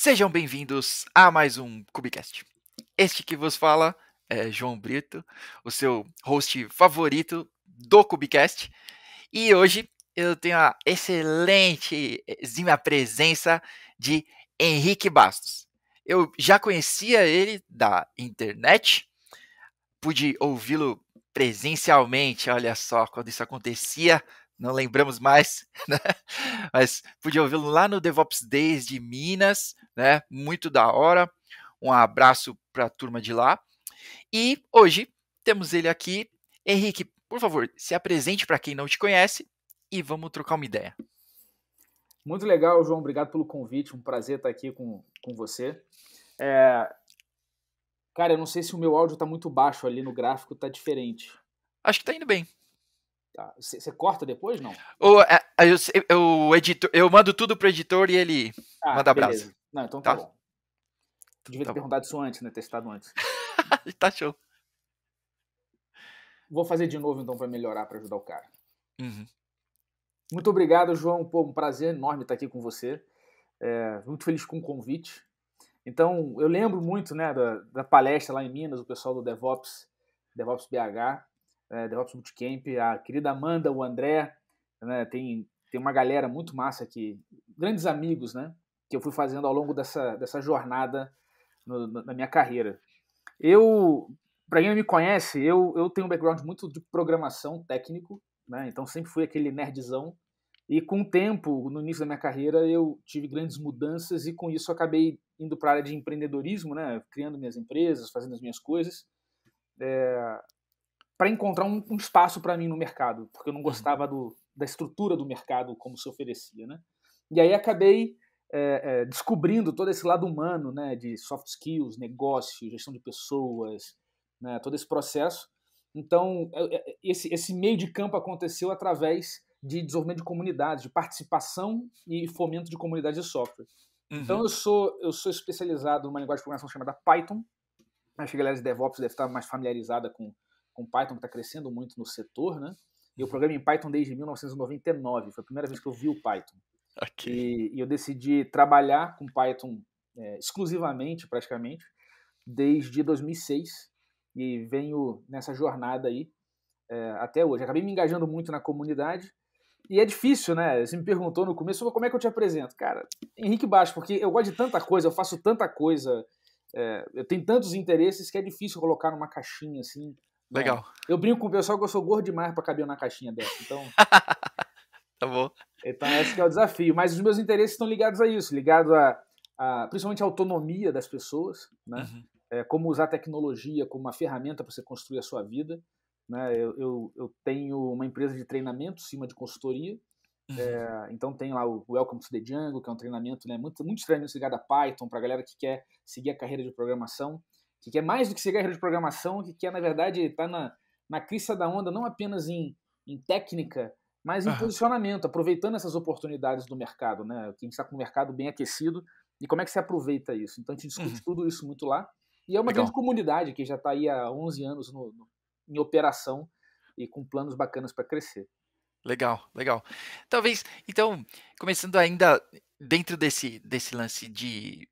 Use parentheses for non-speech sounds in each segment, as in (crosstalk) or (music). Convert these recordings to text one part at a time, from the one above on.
Sejam bem-vindos a mais um Cubicast. Este que vos fala é João Brito, o seu host favorito do Cubicast. E hoje eu tenho a excelente presença de Henrique Bastos. Eu já conhecia ele da internet, pude ouvi-lo presencialmente, olha só, quando isso acontecia não lembramos mais, (laughs) né? mas podia ouvi-lo lá no DevOps Days de Minas, né? muito da hora. Um abraço para a turma de lá. E hoje temos ele aqui. Henrique, por favor, se apresente para quem não te conhece e vamos trocar uma ideia. Muito legal, João. Obrigado pelo convite. Um prazer estar aqui com, com você. É... Cara, eu não sei se o meu áudio está muito baixo ali no gráfico, está diferente. Acho que está indo bem. Tá. Você corta depois, não? O, é, é, eu, editor, eu mando tudo pro editor e ele ah, manda beleza. abraço. Não, então tá, tá bom. Devia então tá ter perguntado isso antes, né? Testado antes. (laughs) tá show. Vou fazer de novo, então, para melhorar, para ajudar o cara. Uhum. Muito obrigado, João. Pô, um prazer enorme estar aqui com você. É, muito feliz com o convite. Então, eu lembro muito né, da, da palestra lá em Minas, o pessoal do DevOps, DevOps BH, é, DevOps Bootcamp, a querida Amanda, o André, né, tem, tem uma galera muito massa aqui, grandes amigos, né? Que eu fui fazendo ao longo dessa, dessa jornada no, na minha carreira. Eu, para quem não me conhece, eu, eu tenho um background muito de programação técnico, né? Então sempre fui aquele nerdzão. E com o tempo, no início da minha carreira, eu tive grandes mudanças e com isso acabei indo para a área de empreendedorismo, né? Criando minhas empresas, fazendo as minhas coisas. É, para encontrar um, um espaço para mim no mercado, porque eu não uhum. gostava do, da estrutura do mercado como se oferecia, né? E aí acabei é, é, descobrindo todo esse lado humano, né, de soft skills, negócio, gestão de pessoas, né, todo esse processo. Então, é, esse, esse meio de campo aconteceu através de desenvolvimento de comunidades, de participação e fomento de comunidades de software. Então, uhum. Então, eu sou, eu sou especializado numa linguagem de programação chamada Python. Acho que a galera de DevOps deve estar mais familiarizada com, com Python, que está crescendo muito no setor, né? E Eu programo em Python desde 1999, foi a primeira vez que eu vi o Python. Okay. E, e eu decidi trabalhar com Python é, exclusivamente, praticamente, desde 2006 e venho nessa jornada aí é, até hoje. Acabei me engajando muito na comunidade e é difícil, né? Você me perguntou no começo como é que eu te apresento. Cara, Henrique Baixo, porque eu gosto de tanta coisa, eu faço tanta coisa, é, eu tenho tantos interesses que é difícil colocar numa caixinha assim é. Legal. É, eu brinco com o pessoal que eu sou gordo demais pra caber na caixinha dessa, então... (laughs) tá bom. Então esse é o desafio. Mas os meus interesses estão ligados a isso, ligados a, a principalmente a autonomia das pessoas, né? Uhum. É, como usar a tecnologia como uma ferramenta para você construir a sua vida. Né? Eu, eu, eu, tenho uma empresa de treinamento, cima de consultoria, uhum. é, então tem lá o Welcome to the Django, que é um treinamento né, muito, muito treinamento ligado a Python, para a galera que quer seguir a carreira de programação que quer mais do que ser guerreiro de programação, que quer, na verdade, estar tá na, na crista da onda, não apenas em, em técnica, mas em posicionamento, aproveitando essas oportunidades do mercado, né? A gente está com o mercado bem aquecido e como é que se aproveita isso. Então a gente discute uhum. tudo isso muito lá. E é uma Legal. grande comunidade que já está aí há 11 anos no, no, em operação e com planos bacanas para crescer. Legal, legal. Talvez, então, começando ainda dentro desse, desse lance de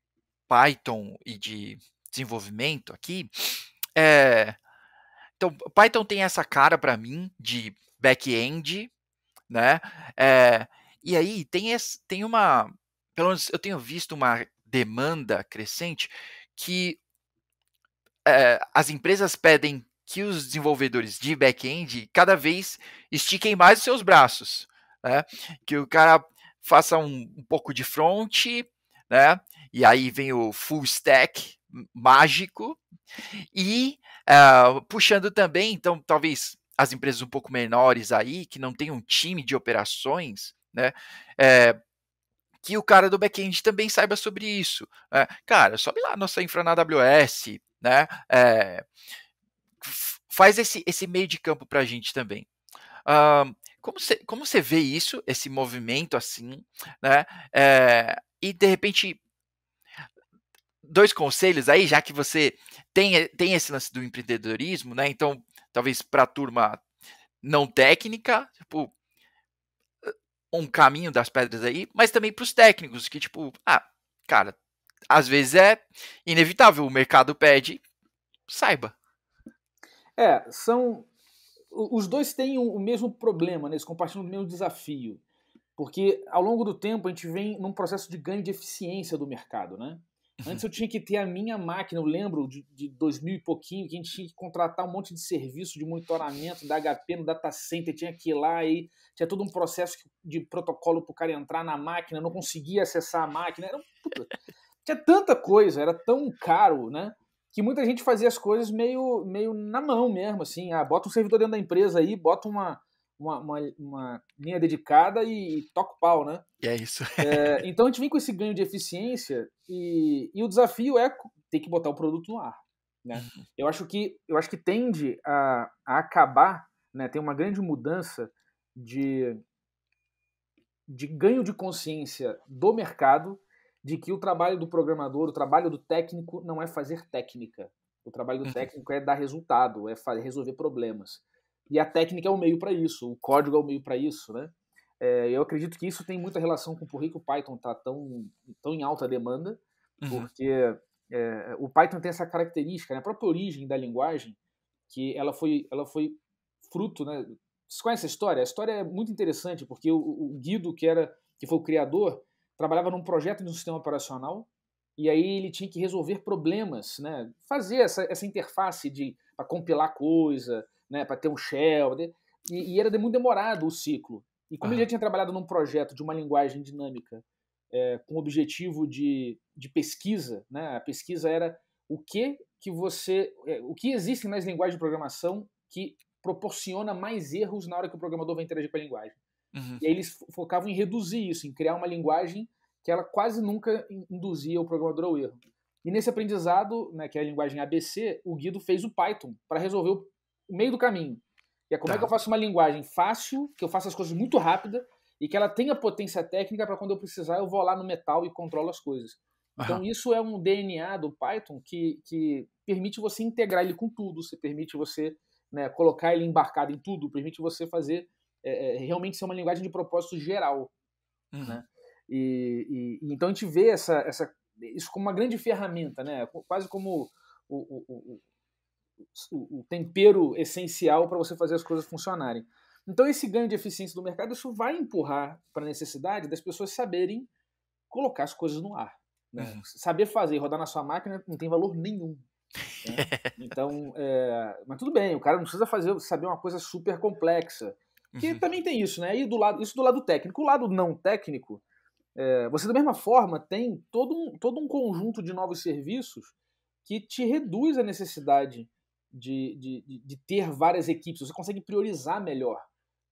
Python e de desenvolvimento aqui, é, então Python tem essa cara para mim de back-end, né? É, e aí tem, esse, tem uma, pelo menos eu tenho visto uma demanda crescente que é, as empresas pedem que os desenvolvedores de back-end cada vez estiquem mais os seus braços, né? Que o cara faça um, um pouco de front, né? E aí vem o full stack, mágico e uh, puxando também, então, talvez as empresas um pouco menores aí, que não tem um time de operações, né? É, que o cara do back-end também saiba sobre isso. É, Cara, sobe lá nossa infra na AWS, né? É, faz esse, esse meio de campo para a gente também. Ah, como você como vê isso, esse movimento assim, né? É, e de repente dois conselhos aí, já que você tem, eh, tem esse lance do empreendedorismo, né? Então, talvez para a turma não técnica, tipo, um caminho das pedras aí, mas também para os técnicos, que tipo, ah, cara, às vezes é inevitável, o mercado pede, saiba. É, são. Os dois têm o mesmo problema, né? eles compartilham o mesmo desafio. Porque ao longo do tempo a gente vem num processo de ganho de eficiência do mercado, né? Antes eu tinha que ter a minha máquina, eu lembro de, de 2000 e pouquinho, que a gente tinha que contratar um monte de serviço de monitoramento da HP no data center, tinha que ir lá e tinha todo um processo de protocolo para o cara entrar na máquina, não conseguia acessar a máquina. Era, puta, tinha tanta coisa, era tão caro, né? Que muita gente fazia as coisas meio, meio na mão mesmo, assim. Ah, bota um servidor dentro da empresa aí, bota uma, uma, uma, uma linha dedicada e, toca o pau, né? E é isso. (laughs) é, então a gente vem com esse ganho de eficiência e, e o desafio é ter que botar o produto no ar. Né? Uhum. Eu acho que eu acho que tende a, a acabar, né? Tem uma grande mudança de de ganho de consciência do mercado de que o trabalho do programador, o trabalho do técnico não é fazer técnica. O trabalho do uhum. técnico é dar resultado, é resolver problemas. E a técnica é o meio para isso, o código é o meio para isso, né? É, eu acredito que isso tem muita relação com por que o Python está tão, tão em alta demanda, uhum. porque é, o Python tem essa característica, né? a própria origem da linguagem, que ela foi, ela foi fruto, né? Você conhece a história? A história é muito interessante, porque o, o Guido, que, era, que foi o criador, trabalhava num projeto de um sistema operacional, e aí ele tinha que resolver problemas, né? fazer essa, essa interface para compilar coisa, né, para ter um shell. E, e, era muito demorado o ciclo. E como ah. ele já tinha trabalhado num projeto de uma linguagem dinâmica é, com objetivo de, de pesquisa, né, a pesquisa era o que que você, é, o que existe nas linguagens de programação que proporciona mais erros na hora que o programador vai interagir com a linguagem. Uhum. E aí eles focavam em reduzir isso, em criar uma linguagem que ela quase nunca induzia o programador ao erro. E nesse aprendizado, né, que é a linguagem ABC, o Guido fez o Python para resolver o meio do caminho. E é como tá. é que tá. eu faço uma linguagem fácil, que eu faço as coisas muito rápida e que ela tenha potência técnica para quando eu precisar eu vou lá no metal e controlo as coisas. Então isso é um DNA do Python que, que permite você integrar ele com tudo, você permite você né, colocar ele embarcado em tudo, permite você fazer é, é realmente ser uma linguagem de propósito geral. Uhum. Né? E, e, então a gente vê essa, essa, isso como uma grande ferramenta, né? quase como o, o, o, o tempero essencial para você fazer as coisas funcionarem. Então, esse ganho de eficiência do mercado, isso vai empurrar para a necessidade das pessoas saberem colocar as coisas no ar. Né? Uhum. Saber fazer, rodar na sua máquina não tem valor nenhum. Né? (laughs) então, é... mas tudo bem, o cara não precisa fazer, saber uma coisa super complexa. Que uhum. também tem isso, né? E do lado, isso do lado técnico. O lado não técnico, é... você da mesma forma tem todo um, todo um conjunto de novos serviços que te reduz a necessidade de, de, de, ter várias equipes, você consegue priorizar melhor.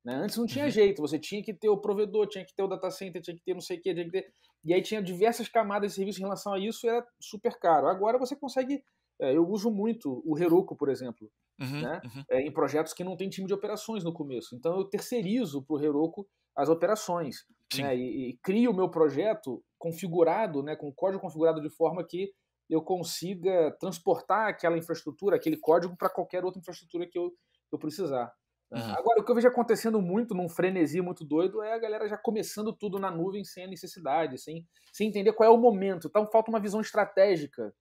Né? Antes não tinha uhum. jeito, você tinha que ter o provedor, tinha que ter o data center, tinha que ter não sei o que, tinha que ter. E aí tinha diversas camadas de serviço em relação a isso e era super caro. Agora você consegue. Eh, eu uso muito o Heroku, por exemplo, uhum, né? Uhum. É, em projetos que não tem time de operações no começo. Então eu terceirizo para o Heroku as operações né? e, e crio o meu projeto configurado, né, com o código configurado de forma que eu consiga transportar aquela infraestrutura, aquele código para qualquer outra infraestrutura que eu, que eu precisar. Uhum. Agora, o que eu vejo acontecendo muito, num frenesi muito doido, é a galera já começando tudo na nuvem sem a necessidade, sem, sem entender qual é o momento. Então, falta uma visão estratégica,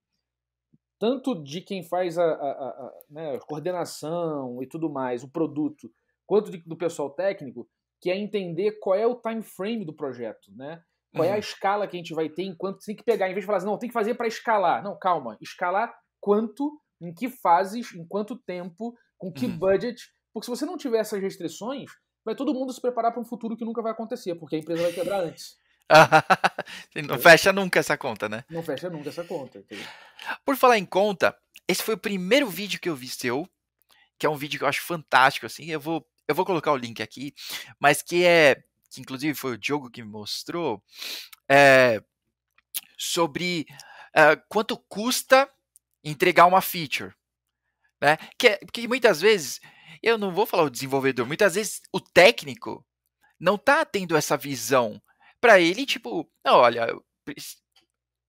tanto de quem faz a, a, a né, coordenação e tudo mais, o produto, quanto de, do pessoal técnico, que é entender qual é o time frame do projeto, né? Qual é a uhum. escala que a gente vai ter enquanto tem que pegar, em vez de falar assim, não, tem que fazer para escalar. Não, calma, escalar quanto, em que fases, em quanto tempo, com que uhum. budget. Porque se você não tiver essas restrições, vai todo mundo se preparar para um futuro que nunca vai acontecer, porque a empresa vai quebrar antes. (laughs) não fecha nunca essa conta, né? Não fecha nunca essa conta. Por falar em conta, esse foi o primeiro vídeo que eu vi seu, que é um vídeo que eu acho fantástico, assim. Eu vou, eu vou colocar o link aqui, mas que é que inclusive foi o Diogo que me mostrou, é, sobre é, quanto custa entregar uma feature. Né? Que, é, que muitas vezes, eu não vou falar o desenvolvedor, muitas vezes o técnico não está tendo essa visão. Para ele, tipo, não, olha,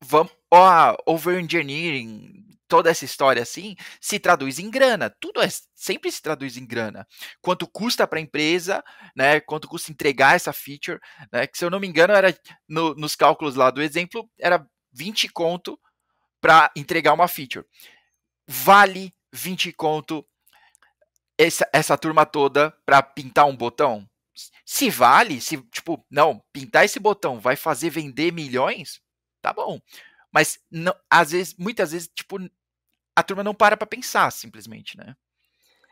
vamos, ó, over-engineering toda essa história assim se traduz em grana. Tudo é sempre se traduz em grana. Quanto custa para a empresa, né? Quanto custa entregar essa feature, né? Que se eu não me engano era no, nos cálculos lá do exemplo era 20 conto para entregar uma feature. Vale 20 conto essa, essa turma toda para pintar um botão? Se vale, se tipo, não, pintar esse botão vai fazer vender milhões? Tá bom. Mas não, às vezes, muitas vezes, tipo, a turma não para para pensar, simplesmente, né?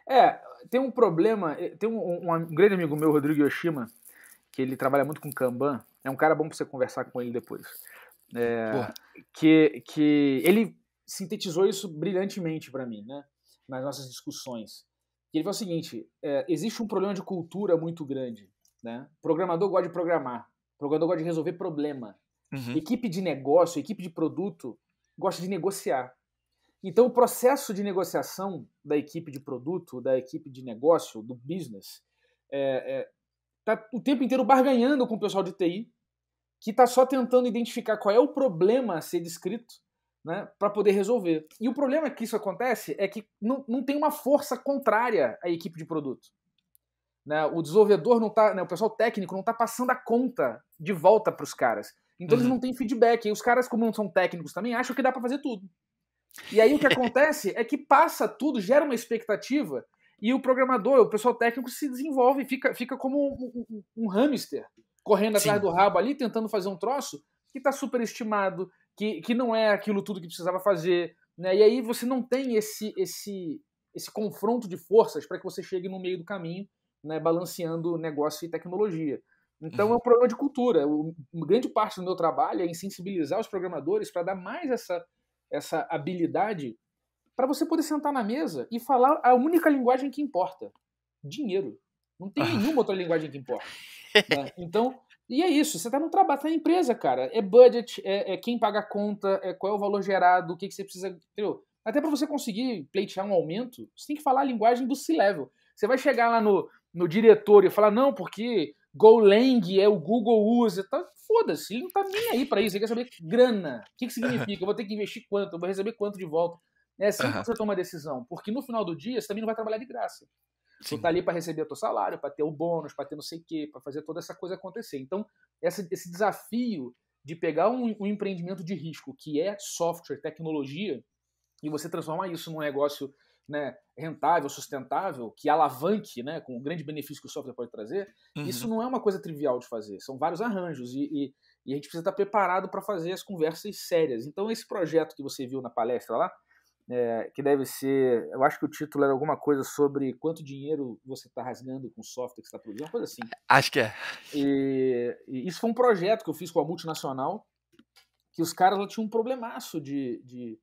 É, tem um problema, eh, tem um, um, um, grande amigo meu, Rodrigo Yoshima, que ele trabalha muito com Kanban, é um cara bom para você conversar com ele depois. É, que, que ele sintetizou isso brilhantemente para mim, né? Nas nossas discussões. E ele falou o seguinte: é, existe um problema de cultura muito grande. Né? Programador gosta de programar, programador gosta de resolver problema. Uhum. Equipe de negócio, equipe de produto gosta de negociar. Então, o processo de negociação da equipe de produto, da equipe de negócio, do business, é, é, tá o tempo inteiro barganhando com o pessoal de TI, que está só tentando identificar qual é o problema a ser descrito né, para poder resolver. E o problema que isso acontece é que não, não tem uma força contrária à equipe de produto. Né? O desenvolvedor não está, né, o pessoal técnico não está passando a conta de volta para os caras. Então uhum. eles não têm feedback. E os caras, como não são técnicos também, acham que dá para fazer tudo. E aí o que (laughs) acontece é que passa tudo, gera uma expectativa, e o programador, o pessoal técnico se desenvolve, fica, fica como um, um, um hamster correndo atrás Sim. do rabo ali, tentando fazer um troço que está superestimado, que, que não é aquilo tudo que precisava fazer. Né? E aí você não tem esse, esse, esse confronto de forças para que você chegue no meio do caminho, né, balanceando negócio e tecnologia. Então uhum. é um problema de cultura. O, grande parte do meu trabalho é em sensibilizar os programadores para dar mais essa, essa habilidade para você poder sentar na mesa e falar a única linguagem que importa: dinheiro. Não tem ah. nenhuma outra linguagem que importa. Né? Então, e é isso, você está no trabalho, tá na empresa, cara. É budget, é, é, quem paga a conta, é qual é o valor gerado, o que, que você precisa. Entendeu? Até para você conseguir pleitear um aumento, você tem que falar a linguagem do C-level. Você vai chegar lá no, no diretor e falar, não, porque Golang é o Google usa. Tá, Foda-se, ele não tá nem aí para isso. Ele quer saber grana. O que, que significa? Eu vou ter que investir quanto? Eu vou receber quanto de volta? É assim uhum. que você toma a decisão. Porque no final do dia, você também não vai trabalhar de graça. Você tá ali para receber o teu salário, para ter o bônus, para ter não sei o quê, para fazer toda essa coisa acontecer. Então, essa, esse desafio de pegar um, um empreendimento de risco, que é software, tecnologia, e você transformar isso num negócio né, rentável, sustentável, que alavanque, né, com o grande benefício que o software pode trazer, uhum. isso não é uma coisa trivial de fazer. São vários arranjos e, e, e a gente precisa estar preparado para fazer as conversas sérias. Então, esse projeto que você viu na palestra lá, é, que deve ser, eu acho que o título era alguma coisa sobre quanto dinheiro você está rasgando com o software que está produzindo, uma coisa assim. Acho que é. E, e, isso foi um projeto que eu fiz com a multinacional, que os caras lá tinham um problemaço de, de,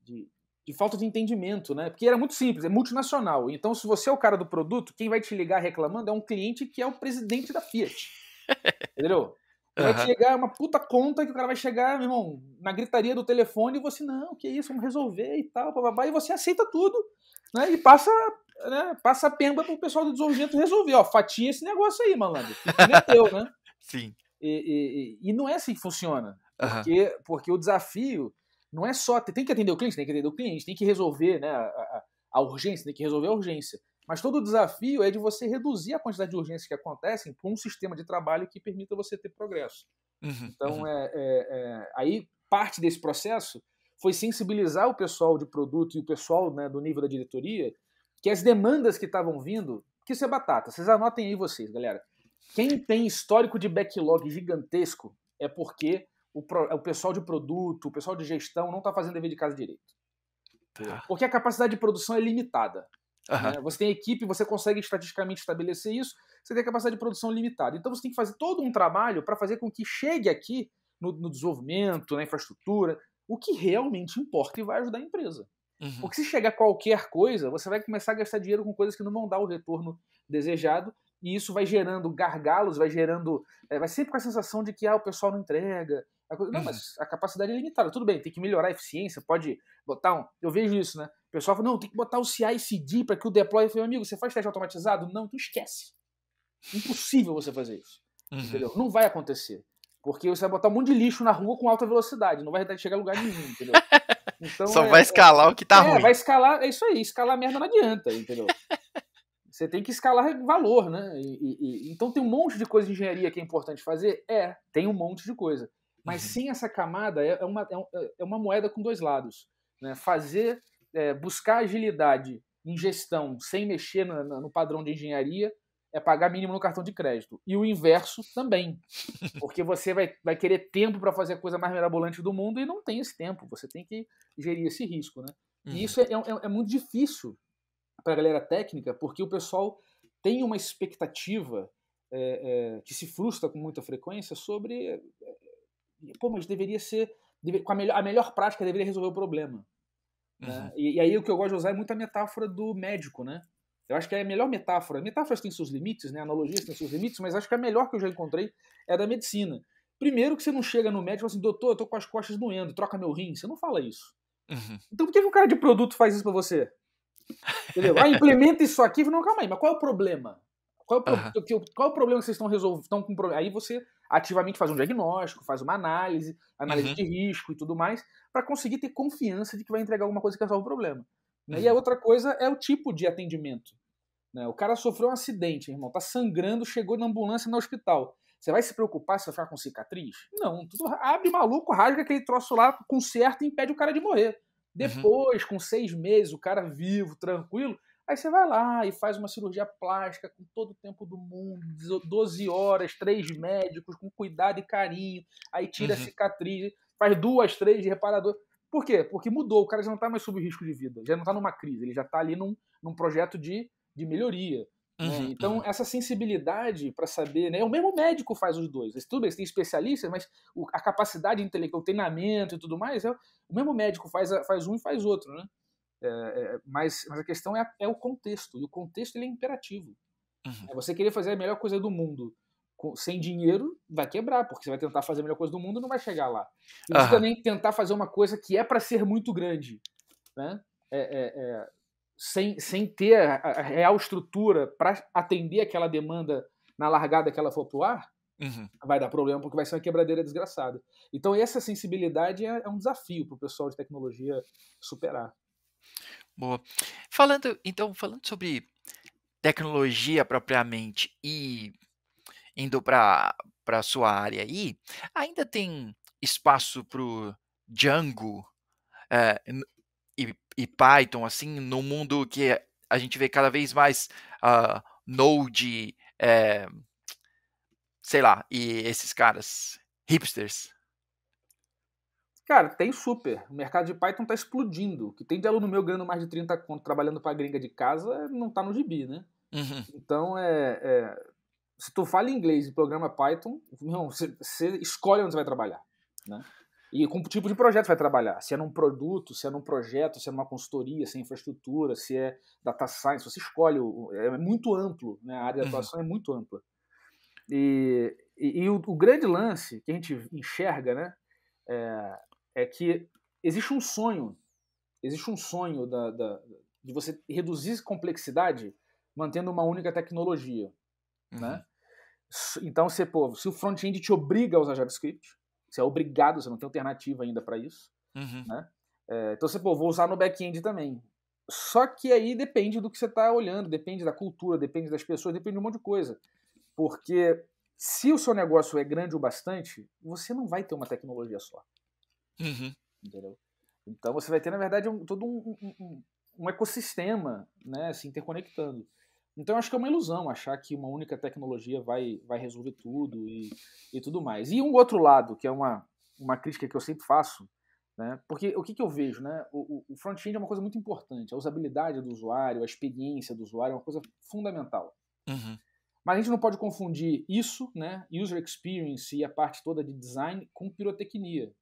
de de falta de entendimento, né? Porque era muito simples, é multinacional. Então, se você é o cara do produto, quem vai te ligar reclamando é um cliente que é o presidente da Fiat. (laughs) Entendeu? Uhum. Vai te ligar é uma puta conta que o cara vai chegar, meu irmão, na gritaria do telefone e você, não, que isso, vamos resolver e tal, bababá, e você aceita tudo, né? E passa, né, passa a pemba pro pessoal do desenvolvimento resolver, ó, fatia esse negócio aí, malandro. É teu, né? (laughs) Sim. E, e, e, não é assim que funciona. Porque, uhum. porque o desafio não é só. Tem que atender o cliente, tem que atender o cliente, tem que resolver né, a, a, a urgência, tem que resolver a urgência. Mas todo o desafio é de você reduzir a quantidade de urgências que acontecem com um sistema de trabalho que permita você ter progresso. Uhum, então, uhum. É, é, é, aí parte desse processo foi sensibilizar o pessoal de produto e o pessoal né, do nível da diretoria que as demandas que estavam vindo, que isso é batata. Vocês anotem aí vocês, galera. Quem tem histórico de backlog gigantesco é porque o, o pessoal de produto, o pessoal de gestão não está fazendo dever de casa direito. É. Porque a capacidade de produção é limitada. Uhum. Né? Você tem equipe, você consegue estatisticamente estabelecer isso, você tem capacidade de produção limitada. Então você tem que fazer todo um trabalho para fazer com que chegue aqui no, no, desenvolvimento, na infraestrutura, o que realmente importa e vai ajudar a empresa. Uhum. Porque se chegar qualquer coisa, você vai começar a gastar dinheiro com coisas que não vão dar o retorno desejado e isso vai gerando gargalos, vai gerando. É, vai sempre com a sensação de que ah, o pessoal não entrega. Coisa... Não, mas uhum. a capacidade é limitada. Tudo bem, tem que melhorar a eficiência, pode botar um. Eu vejo isso, né? O pessoal fala, não, tem que botar o CI e CD para que o deploy. Eu falei, amigo, você faz teste automatizado? Não, tu esquece. Impossível você fazer isso. Uhum. Entendeu? Não vai acontecer. Porque você vai botar um monte de lixo na rua com alta velocidade, não vai chegar a lugar nenhum, entendeu? (laughs) Então, Só é, vai é, escalar é, o que tá é, ruim. Vai escalar, é isso aí, escalar merda não adianta, entendeu? você tem que escalar valor, né? E, e, então tem um monte de coisa de engenharia que é importante fazer? É, tem um monte de coisa. Mas uhum. sem essa camada, é, é uma, é, é, é uma moeda com dois lados. Né? Fazer, é, buscar agilidade em gestão sem mexer no, no padrão de engenharia é pagar mínimo no cartão de crédito. E o inverso também. (laughs) Porque você vai, vai querer tempo para fazer a coisa mais mirabolante do mundo e não tem esse tempo. Você tem que gerir esse risco, né? E uhum. isso é, é, é muito difícil para a galera técnica, porque o pessoal tem uma expectativa é, é, que se frustra com muita frequência sobre. É, é, pô, mas deveria ser. Deve, com a, melhor, a melhor prática deveria resolver o problema. Né? Uhum. Né? E, e, aí o que eu gosto de usar é muito a metáfora do médico, né? Eu acho que é a melhor metáfora. Metáforas têm seus limites, né? Analogias têm seus limites, mas acho que a melhor que eu já encontrei é a da medicina. Primeiro que você não chega no médico e fala assim, doutor, eu tô com as costas doendo, troca meu rim. Você não fala isso. Uhum. Então por que, um cara de produto faz isso para você? Entendeu? Ah, implementa isso aqui. Não, calma aí, mas qual é o problema? Qual é o, pro... qual é o problema que vocês estão resolvendo? Estão com problema? Aí você ativamente faz um diagnóstico, faz uma análise, análise de uhum. risco e tudo mais, para conseguir ter confiança de que vai entregar alguma coisa que resolve o problema. Né? E a uhum. outra coisa é o tipo de atendimento. Né? O cara sofreu um acidente, irmão, tá sangrando, chegou na ambulância no hospital. Você vai se preocupar se vai ficar com cicatriz? Não. abre maluco, rasga aquele troço lá, conserta e impede o cara de morrer. Uhum. Depois, uhum. com seis meses, o cara vivo, tranquilo, aí você vai lá e faz uma cirurgia plástica com todo o tempo do mundo, 12 horas, três médicos, com cuidado e carinho, aí tira uhum. a cicatriz, faz duas, três de reparador. Por quê? Porque mudou, o cara já não está mais sob risco de vida, já não está numa crise, ele já está ali num, num projeto de, de melhoria. Né? Uhum, Então, uhum. essa sensibilidade para saber, né? É o mesmo médico faz os dois. Tudo bem, tem especialistas, mas a capacidade intelectual, o treinamento e tudo mais, é, o mesmo médico faz, faz um e faz outro, né? É, é, mas, mas a questão é, é o contexto, e o contexto ele é imperativo. Uhum. É você querer fazer a melhor coisa do mundo com, sem dinheiro vai quebrar, porque você vai tentar fazer a melhor coisa do mundo e não vai chegar lá. E você também tentar fazer uma coisa que é para ser muito grande. Né? é, é, é sem, sem ter a, real estrutura para atender aquela demanda na largada que ela for pro ar, uhum. vai dar problema, porque vai ser uma quebradeira desgraçada. Então, essa sensibilidade é, é um desafio para o pessoal de tecnologia superar. Boa. Falando, então, falando sobre tecnologia propriamente e indo para a sua área aí, ainda tem espaço para o Django eh, e, e, Python, assim, no mundo que a gente vê cada vez mais uh, Node, é, sei lá, e esses caras, hipsters? Cara, tem super. O mercado de Python tá explodindo. O que tem de aluno meu ganhando mais de 30 conto trabalhando pra gringa de casa eh, não tá no gibi, né? Uhum. Então, é, é, se tu fala inglês e programa Python, não, você, você escolhe onde você vai trabalhar, né? E com o tipo de projeto vai trabalhar. Se é num produto, se é num projeto, se é numa consultoria, se é infraestrutura, se é data science, você escolhe. É muito amplo, né? A área de uhum. atuação uhum. é muito ampla. E, e, e o, o, grande lance que a gente enxerga, né? É, é que existe um sonho. Existe um sonho da, da, de você reduzir complexidade mantendo uma única tecnologia, né? uhum. né? Então, você, pô, se o front-end te obriga a usar JavaScript, você é obrigado, você não tem alternativa ainda para isso. Uhum. Né? É, então você, pô, vou usar no back-end também. Só que aí depende do que você está olhando, depende da cultura, depende das pessoas, depende de um monte de coisa. Porque se o seu negócio é grande o bastante, você não vai ter uma tecnologia só. Uhum. Entendeu? Então você vai ter, na verdade, um, todo um, um, um ecossistema né, se interconectando. Então acho que é uma ilusão achar que uma única tecnologia vai, vai resolver tudo e, e tudo mais. E um outro lado, que é uma, uma crítica que eu sempre faço, né? porque o que, que eu vejo? Né? O, o front-end é uma coisa muito importante, a usabilidade do usuário, a experiência do usuário é uma coisa fundamental. Uhum. Mas a gente não pode confundir isso, né, user experience e a parte toda de design, com pirotecnia.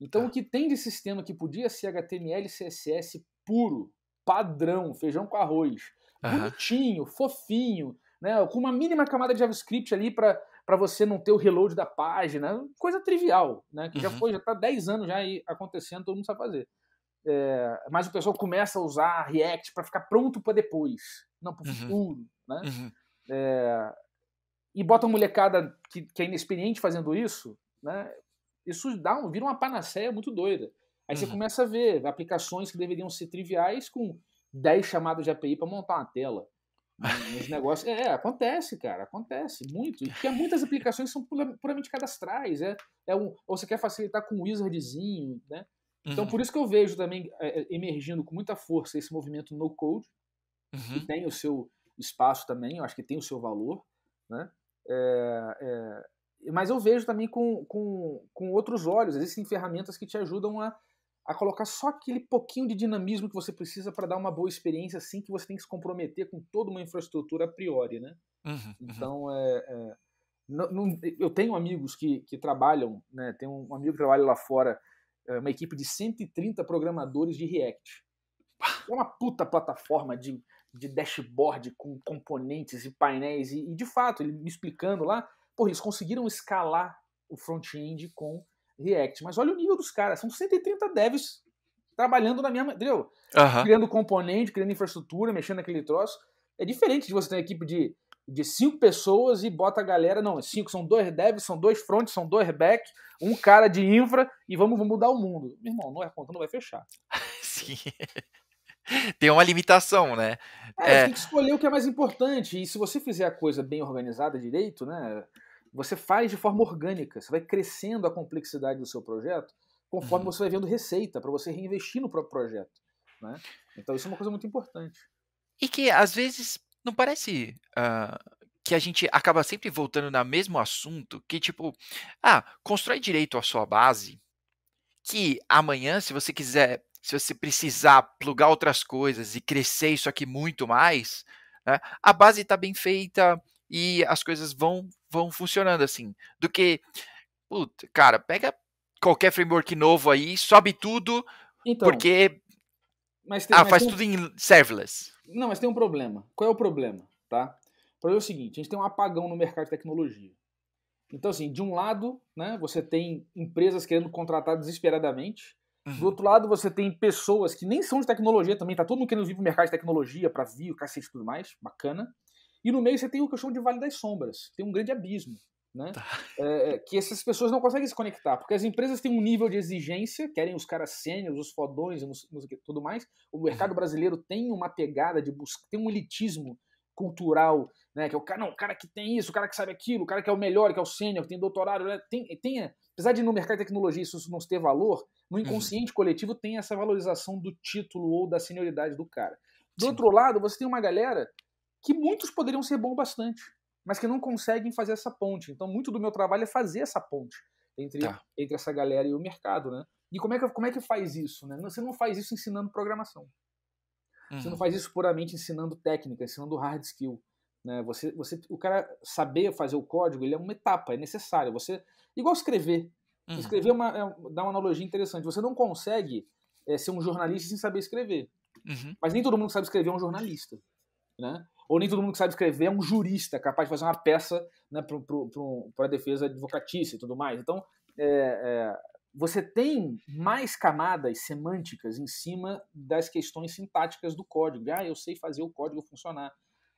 Então, é. o que tem de sistema que podia ser HTML, CSS puro, padrão, feijão com arroz, bonitinho, fofinho, né? com uma mínima camada de JavaScript ali para para você não ter o reload da página, coisa trivial, né? Que uhum. já foi, já tá 10 anos já acontecendo, todo mundo sabe fazer. É, mas o pessoal começa a usar React para ficar pronto para depois, não para o uhum. futuro, né? Uhum. É, e bota uma molecada que, que, é inexperiente fazendo isso, né? Isso dá um, vira uma panaceia muito doida. Aí você uhum. começa a ver aplicações que deveriam ser triviais com 10 chamadas de API para montar uma tela. Os negócios. É, acontece, cara, acontece muito. Porque muitas aplicações são puramente cadastrais. É, é um, ou você quer facilitar com um wizardzinho, né? Então, uhum. por isso que eu vejo também é, é emergindo com muita força esse movimento no code, uhum. que tem o seu espaço também, eu acho que tem o seu valor, né? É, é, mas eu vejo também com, com, com outros olhos. Existem ferramentas que te ajudam a a colocar só aquele pouquinho de dinamismo que você precisa para dar uma boa experiência, assim que você tem que se comprometer com toda uma infraestrutura a priori, né? Uhum, uhum. Então, é, é não, não, eu tenho amigos que, que trabalham, né? Tem um amigo que trabalha lá fora, é uma equipe de 130 programadores de React. É uma puta plataforma de, de dashboard com componentes e painéis. E, e de fato, ele me explicando lá, pô, eles conseguiram escalar o front-end com React. Mas olha o nível dos caras, são 130 devs trabalhando na minha entendeu? Criando componente, criando infraestrutura, mexendo naquele troço. É diferente de você ter uma equipe de, de cinco pessoas e bota a galera, não, é cinco, são dois devs, são dois fronts, são dois back, um cara de infra e vamos, vamos mudar o mundo. Meu irmão, não é conta, não vai fechar. (laughs) Sim. Tem uma limitação, né? É, é... tem que escolher o que é mais importante. E se você fizer a coisa bem organizada direito, né? você faz de forma orgânica, você vai crescendo a complexidade do seu projeto conforme uhum. você vai vendo receita para você reinvestir no próprio projeto. Né? Então isso é uma coisa muito importante. E que às vezes não parece uh, que a gente acaba sempre voltando no mesmo assunto, que tipo, ah, constrói direito a sua base, que amanhã, se você quiser, se você precisar plugar outras coisas e crescer isso aqui muito mais, né, a base está bem feita, e as coisas vão vão funcionando assim. Do que, puta, cara, pega qualquer framework novo aí, sobe tudo, então, porque mas tem, ah, mas faz tem... tudo em serverless. Não, mas tem um problema. Qual é o problema, tá? O problema é o seguinte, a gente tem um apagão no mercado de tecnologia. Então, assim, de um lado, né, você tem empresas querendo contratar desesperadamente. Uhum. Do outro lado, você tem pessoas que nem são de tecnologia também, tá todo mundo querendo vir pro mercado de tecnologia, para vir, o cacete e tudo mais, bacana. E no meio você tem o que eu chamo de Vale das Sombras, tem um grande abismo, né? Tá. É, que essas pessoas não conseguem se conectar, porque as empresas têm um nível de exigência, querem os caras sênios, os fodões e tudo mais. O mercado brasileiro tem uma pegada de busca, tem um elitismo cultural, né? Que é o cara, não, o cara que tem isso, o cara que sabe aquilo, o cara que é o melhor, que é o sênior, que tem doutorado, né? tem, tem, apesar de no mercado de tecnologia isso não ter valor, no uhum. inconsciente uhum. coletivo tem essa valorização do título ou da senioridade do cara. Do Sim. outro lado, você tem uma galera que muitos poderiam ser bons bastante, mas que não conseguem fazer essa ponte. Então, muito do meu trabalho é fazer essa ponte entre, tá. entre essa galera e o mercado, né? E como é que, como é que faz isso? Né? Você não faz isso ensinando programação. Uhum. Você não uhum. faz isso puramente ensinando técnica, ensinando hard skill. Né? Você, você, o cara saber fazer o código ele é uma etapa, é necessário. Você, igual escrever. Uhum. Escrever é uma, é, dá uma analogia interessante. Você não consegue é, ser um jornalista sem saber escrever. Uhum. Mas nem todo mundo sabe escrever é um jornalista. Né? ou nem todo mundo que sabe escrever é um jurista capaz de fazer uma peça né, para a defesa advocatícia e tudo mais. Então, é, é, você tem mais camadas semânticas em cima das questões sintáticas do código. Ah, eu sei fazer o código funcionar.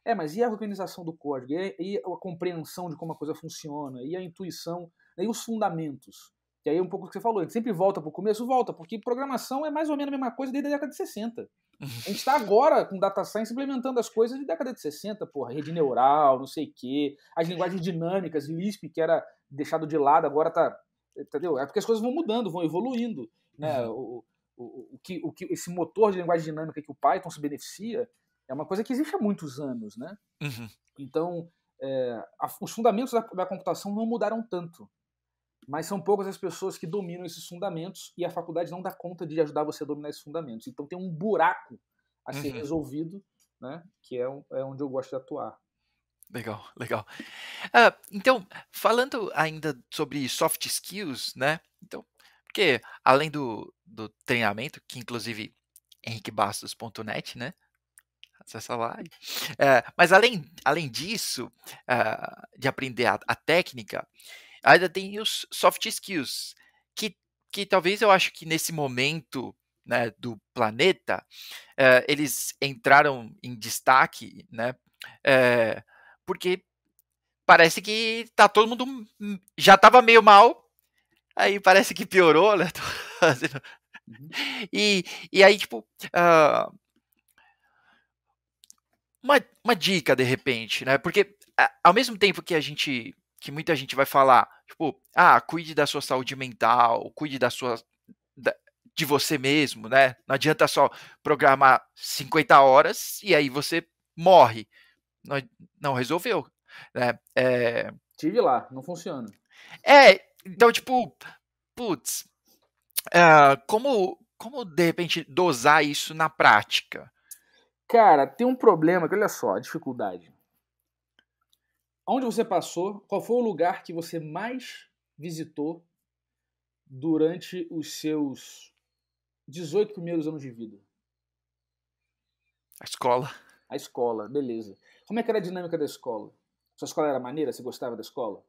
É, mas e a organização do código? E, e a compreensão de como a coisa funciona? E a intuição? E os fundamentos? Que aí é um pouco o que você falou, a gente sempre volta para o começo, volta, porque programação é mais ou menos a mesma coisa desde a década de 60. A gente está (laughs) agora com data science implementando as coisas de década de 60, porra, rede neural, não sei o quê, as linguagens dinâmicas, Lisp, que era deixado de lado, agora tá. Entendeu? É porque as coisas vão mudando, vão evoluindo. Né? Uhum. O, o, o, que, o que esse motor de linguagem dinâmica que o Python se beneficia é uma coisa que existe há muitos anos. Né? Uhum. Então, é, a, os fundamentos da, da computação não mudaram tanto mas são poucas as pessoas que dominam esses fundamentos e a faculdade não dá conta de ajudar você a dominar esses fundamentos. Então tem um buraco a ser uhum. resolvido, né? Que é, é onde eu gosto de atuar. Legal, (laughs) legal. Uh, então, falando ainda sobre soft skills, né? Então, porque além do, do treinamento, que inclusive henriquebastos.net, né? Acessa lá. Uh, mas além, além disso, uh, de aprender a, a técnica, Ainda tem os soft skills, que, que talvez eu acho que nesse momento né, do planeta, eh, eles entraram em destaque, né, eh, porque parece que tá todo mundo já estava meio mal, aí parece que piorou, né? (laughs) Uhum. e, e aí, tipo, uh, uma, uma dica de repente, né? Porque ao mesmo tempo que a gente que muita gente vai falar, tipo, ah, cuide da sua saúde mental, cuide da sua da, de você mesmo, né? Não adianta só programar 50 horas e aí você morre. Não, não resolveu, né? É... Tive lá, não funciona. É, então, tipo, putz, uh, como, como de repente dosar isso na prática? Cara, tem um problema que, olha só, a dificuldade onde você passou, qual foi o lugar que você mais visitou durante os seus 18 primeiros anos de vida? A escola. A escola, beleza. Como é que era a dinâmica da escola? Sua escola era maneira? Você gostava da escola?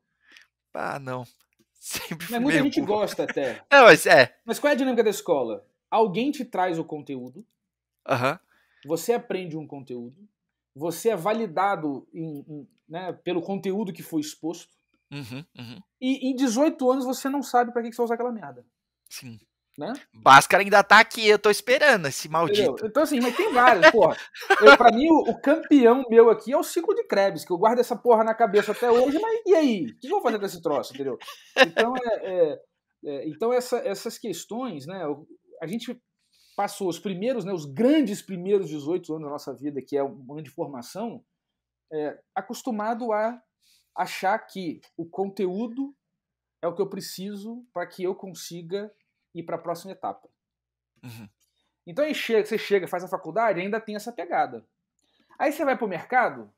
Ah, não. (laughs) Sempre mas muita gente gosta até. É, (laughs) mas é. Mas qual é a dinâmica da escola? Alguém te traz o conteúdo. Aham. Uh -huh. Você aprende um conteúdo. Você é validado em, em, né, pelo conteúdo que foi exposto. Uhum, uhum. E em 18 anos você não sabe para que, que você usa aquela merda. Sim. Né? Bhaskara ainda tá aqui, eu tô esperando esse maldito. Entendeu? Então, assim, mas tem vários, porra. para mim, o, o, campeão meu aqui é o ciclo de Krebs, que eu guardo essa porra na cabeça até hoje, mas e aí? O que eu vou fazer com esse troço, entendeu? Então, é, é, é então essa, essas questões, né? A gente passou os primeiros, né, os grandes primeiros 18 anos da nossa vida, que é um ano de formação, é, acostumado a achar que o conteúdo é o que eu preciso para que eu consiga ir para a próxima etapa. Uhum. Então aí chega, você chega, faz a faculdade, ainda tem essa pegada. Aí você vai para o mercado,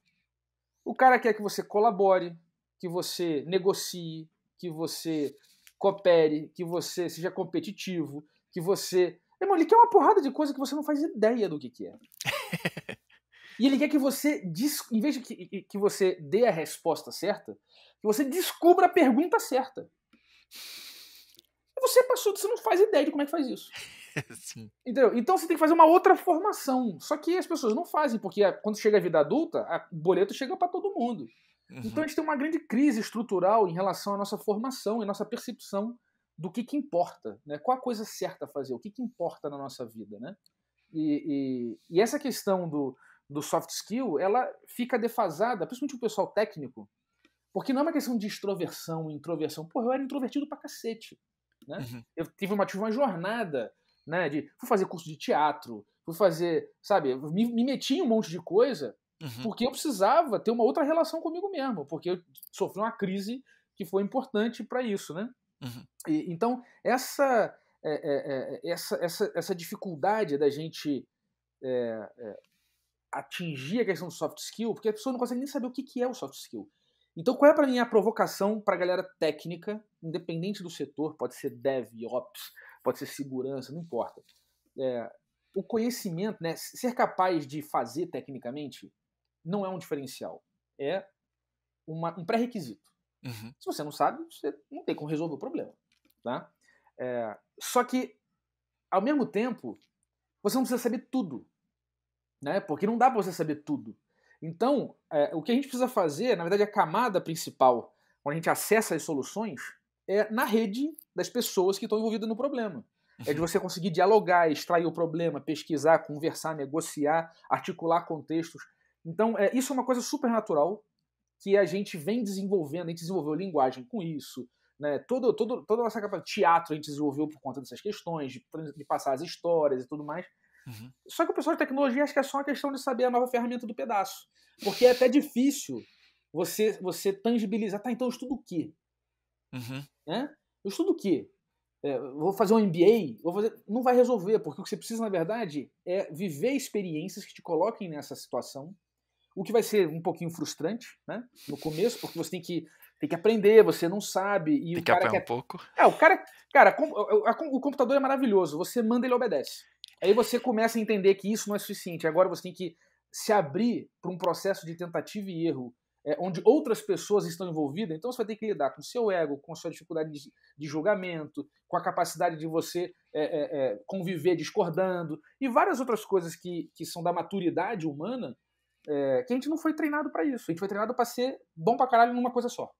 o cara quer que você colabore, que você negocie, que você coopere, que você seja competitivo, que você. Irmão, ele quer uma porrada de coisa que você não faz ideia do que, que é. (laughs) E ele quer que você, em vez de que, que você dê a resposta certa, que você descubra a pergunta certa. Você passou, você não faz ideia de como é que faz isso. (laughs) Sim. Entendeu? Então você tem que fazer uma outra formação. Só que as pessoas não fazem, porque ah, quando chega a vida adulta, o boleto chega para todo mundo. Uhum. Então a gente tem uma grande crise estrutural em relação à nossa formação e nossa percepção do que, que importa, né? Qual a coisa certa a fazer, o que, que importa na nossa vida, né? E, e, e essa questão do, do soft skill, ela fica defasada, principalmente o pessoal técnico, porque não é uma questão de extroversão, introversão. Pô, eu era introvertido pra cacete. Né? Uhum. Eu tive uma, tive uma jornada né, de fui fazer curso de teatro, fui fazer, sabe, me, me meti em um monte de coisa, uhum. porque eu precisava ter uma outra relação comigo mesmo, porque eu sofri uma crise que foi importante para isso, né? Uhum. E, então, essa, é, é, é, essa, essa, essa dificuldade da gente é, é, atingir a questão do soft skill, porque a pessoa não consegue nem saber o que, que é o soft skill. Então, qual é para mim a provocação para a galera técnica, independente do setor, pode ser dev, ops, pode ser segurança, não importa. É, o conhecimento, né, ser capaz de fazer tecnicamente, não é um diferencial, é uma, um pré-requisito. Uhum. Se você não sabe, você não tem como resolver o problema. Tá? É, só que, ao mesmo tempo, você não precisa saber tudo né? Porque não dá para você saber tudo. Então, é, o que a gente precisa fazer, na verdade, a camada principal, quando a gente acessa as soluções, é na rede das pessoas que estão envolvidas no problema. É de (laughs) você conseguir dialogar, extrair o problema, pesquisar, conversar, negociar, articular contextos. Então, é, isso é uma coisa super natural que a gente vem desenvolvendo, a gente desenvolveu linguagem com isso, né? Todo, todo, toda a nossa capa de teatro a gente desenvolveu por conta dessas questões, de, de passar as histórias e tudo mais. Uhum. Só que o pessoal de tecnologia acha que é só uma questão de saber a nova ferramenta do pedaço. Porque é até difícil você, você tangibilizar. Tá, então eu estudo o quê? Uhum. Né? Eu estudo o quê? É, vou fazer um MBA? Vou fazer... Não vai resolver, porque o que você precisa, na verdade, é viver experiências que te coloquem nessa situação. O que vai ser um pouquinho frustrante, né? No começo, porque você tem que tem que aprender, você não sabe. E tem o cara que apanhar quer... um pouco. É, o cara. Cara, é, é, o computador é maravilhoso, você manda ele obedece. Aí você começa a entender que isso não é suficiente. Agora você tem que se abrir para um processo de tentativa e erro, é, onde outras pessoas estão envolvidas. Então você vai ter que lidar com o seu ego, com a sua dificuldade de, de julgamento, com a capacidade de você é, é, é conviver discordando e várias outras coisas que, que são da maturidade humana. É, que a gente não foi treinado para isso. A gente foi treinado para ser bom pra caralho numa coisa só.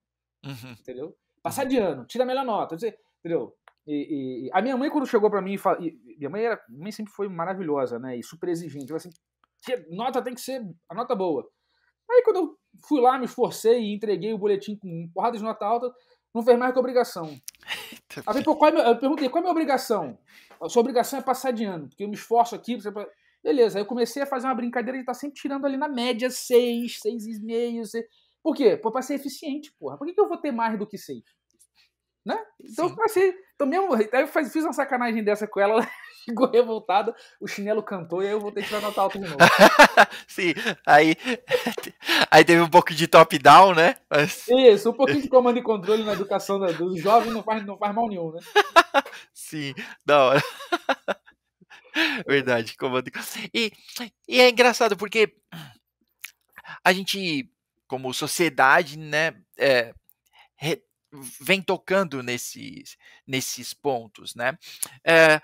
Uhum. Entendeu? Passar uhum. de ano, tira a melhor nota. Entendeu? E, e, a minha mãe, quando chegou para mim, e, minha mãe, era, minha mãe sempre foi maravilhosa, né? E super exigente. Ela assim, nota tem que ser a nota boa. Aí quando eu fui lá, me esforcei e entreguei o boletim com porrada de nota alta, não fez mais que obrigação. Ela falou, qual é meu, eu perguntei, qual é a minha obrigação? A sua obrigação é passar de ano, porque eu me esforço aqui. Você... Beleza, aí eu comecei a fazer uma brincadeira de estar tá sempre tirando ali na média seis, e 6,5. Seis... Por quê? Pô, pra ser eficiente, porra. Por que, que eu vou ter mais do que seis? Né? Então, Sim. assim, então eu fiz uma sacanagem dessa com ela, (laughs) ela ficou revoltada, o chinelo cantou e aí eu voltei a tirar nota alta de novo. (laughs) Sim, aí, (laughs) aí teve um pouco de top-down, né? Mas... Isso, um pouquinho de comando e controle na educação do jovem não faz, não faz mal nenhum, né? Sim, da hora. Verdade, comando e E é engraçado porque a gente, como sociedade, né, é, vem tocando nesses, nesses pontos, né? É,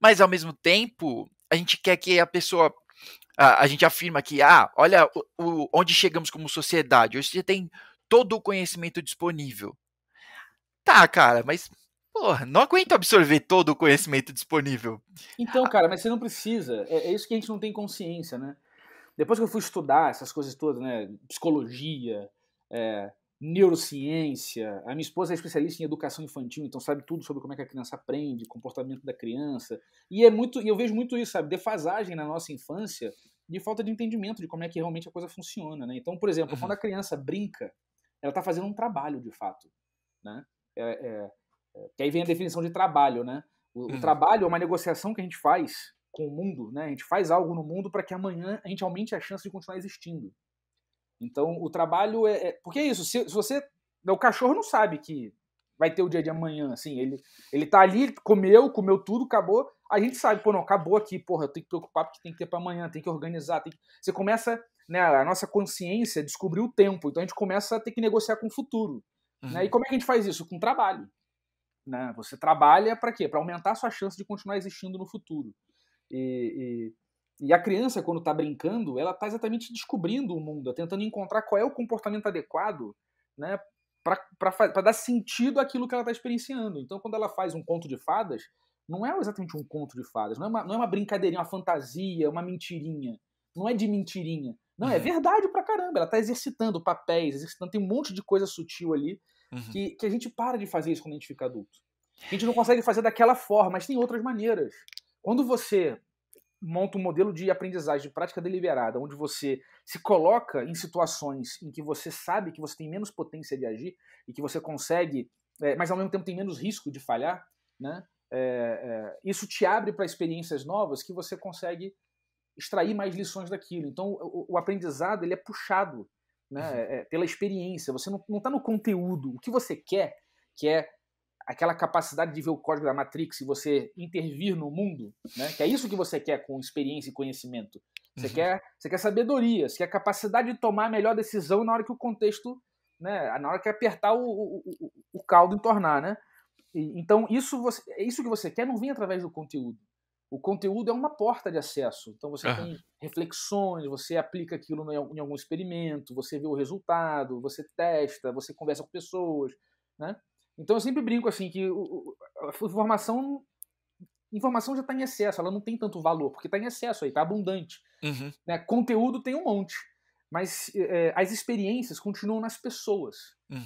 mas ao mesmo tempo, a gente quer que a pessoa. A, a gente afirma que, ah, olha o, o, onde chegamos como sociedade. Hoje você tem todo o conhecimento disponível. Tá, cara, mas Porra, não aguento absorver todo o conhecimento disponível. Então, ah cara, mas você não precisa. É, é, isso que a gente não tem consciência, né? Depois que eu fui estudar essas coisas todas, né? Psicologia, é, neurociência. A minha esposa é especialista em educação infantil, então sabe tudo sobre como é que a criança aprende, comportamento da criança. E é muito, e eu vejo muito isso, sabe, defasagem na nossa infância de falta de entendimento de como é que realmente a coisa funciona, né? Então, por exemplo, uhum. quando a criança brinca, ela está fazendo um trabalho de fato, né? É, é, é, que aí vem a definição de trabalho, né? O, uhum. o trabalho é uma negociação que a gente faz com o mundo, né? A gente faz algo no mundo para que amanhã a gente aumente a chance de continuar existindo. Então, o trabalho é, é. porque é isso, se, se, você. O cachorro não sabe que vai ter o dia de amanhã, assim. Ele, ele tá ali, comeu, comeu tudo, acabou. A gente sabe, pô, não, acabou aqui, porra, eu tenho que preocupar porque tem que ter para amanhã, tem que organizar. Tem que... Você começa, né? A nossa consciência descobriu o tempo, então a gente começa a ter que negociar com o futuro. Uhum. Né? E uhum. como é que a gente faz isso? Com trabalho. Né? Você trabalha para quê? Para aumentar a sua chance de continuar existindo no futuro. E, e, e a criança, quando está brincando, ela está exatamente descobrindo o mundo, tentando encontrar qual é o comportamento adequado né, para dar sentido àquilo que ela está experienciando. Então, quando ela faz um conto de fadas, não é exatamente um conto de fadas, não é uma, não é uma brincadeirinha, uma fantasia, uma mentirinha. Não é de mentirinha. Não, é uhum. é verdade pra caramba. Ela tá exercitando papéis, exercitando, tem um monte de coisa sutil ali uhum. que, que a gente para de fazer isso quando a gente fica adulto. A gente não consegue fazer daquela forma, mas tem outras maneiras. Quando você monta um modelo de aprendizagem de prática deliberada, onde você se coloca em situações em que você sabe que você tem menos potência de agir e que você consegue, é, mas ao mesmo tempo tem menos risco de falhar, né? É, é, isso te abre para experiências novas que você consegue extrair mais lições daquilo. Então, o, o aprendizado ele é puxado né, uhum. é, é, pela experiência. Você não está no conteúdo. O que você quer, que é aquela capacidade de ver o código da Matrix e você intervir no mundo, né? que é isso que você quer com experiência e conhecimento. Você, uhum. quer, você quer sabedoria, você quer capacidade de tomar a melhor decisão na hora que o contexto, né? na hora que apertar o, o, o, o caldo e tornar. Né? E, então, isso, você, é isso que você quer não vem através do conteúdo. O conteúdo é uma porta de acesso. Então, você uhum. tem reflexões, você aplica aquilo em algum experimento, você vê o resultado, você testa, você conversa com pessoas. Né? Então eu sempre brinco assim que a informação informação já está em excesso, ela não tem tanto valor, porque está em excesso aí, está abundante. Uhum. Né? Conteúdo tem um monte, mas é, as experiências continuam nas pessoas. Uhum.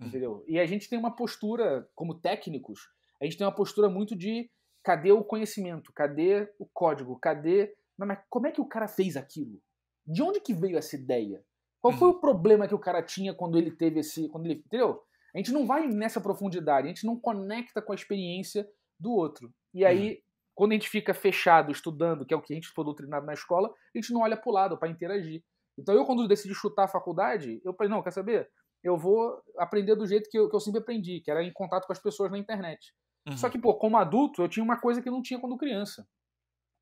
Uhum. Entendeu? E a gente tem uma postura, como técnicos, a gente tem uma postura muito de cadê o conhecimento, cadê o código, cadê. Não, mas como é que o cara fez aquilo? De onde que veio essa ideia? Qual foi uhum. o problema que o cara tinha quando ele teve esse. Quando ele, entendeu? A gente não vai nessa profundidade, a gente não conecta com a experiência do outro. E aí, uhum. quando a gente fica fechado estudando, que é o que a gente foi doutrinado na escola, a gente não olha para o lado para interagir. Então, eu, quando decidi chutar a faculdade, eu falei: não, quer saber? Eu vou aprender do jeito que eu, que eu sempre aprendi, que era em contato com as pessoas na internet. Uhum. Só que, pô, como adulto, eu tinha uma coisa que eu não tinha quando criança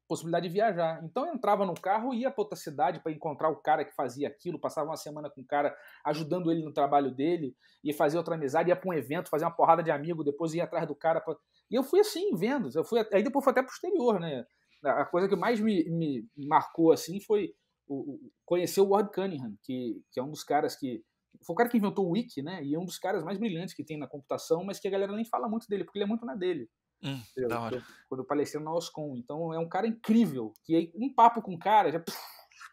possibilidade de viajar. Então eu entrava no carro e ia para outra cidade para encontrar o cara que fazia aquilo, passava uma semana com o cara, ajudando ele no trabalho dele, e fazer outra amizade, ia para um evento, fazer uma porrada de amigo, depois ia atrás do cara. Pra... E eu fui assim, vendo. Eu fui, aí depois foi até posterior, né? A coisa que mais me, me marcou assim foi o, o, conhecer o Ward Cunningham, que, que é um dos caras que foi o cara que inventou o Wiki, né? E é um dos caras mais brilhantes que tem na computação, mas que a galera nem fala muito dele, porque ele é muito na dele. Hum, eu, da hora. Eu, então, quando eu na Oscom. Então é um cara incrível. Que aí, é um papo com o cara já puf,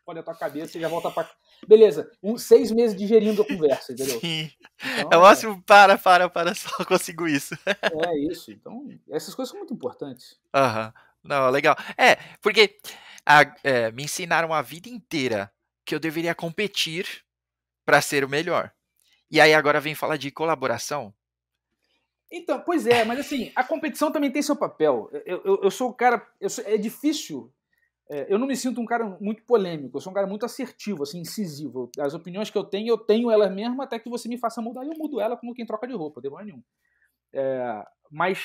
olha a tua cabeça e já volta para. Beleza, um, seis meses digerindo a conversa, entendeu? Sim. Então, é ótimo, é... para, para, para, (laughs) só consigo isso. é isso. Então, essas coisas são muito importantes. Aham. Uhum. Não, legal. É, porque a, é, me ensinaram a vida inteira que eu deveria competir para ser o melhor. E aí agora vem falar de colaboração. Então, pois é, mas assim, a competição também tem seu papel. Eu, eu, eu sou o cara. Sou, é difícil. É, eu não me sinto um cara muito polêmico, eu sou um cara muito assertivo, assim, incisivo. As opiniões que eu tenho, eu tenho elas mesmo até que você me faça mudar e eu mudo ela como quem troca de roupa, demora nenhum. É, mas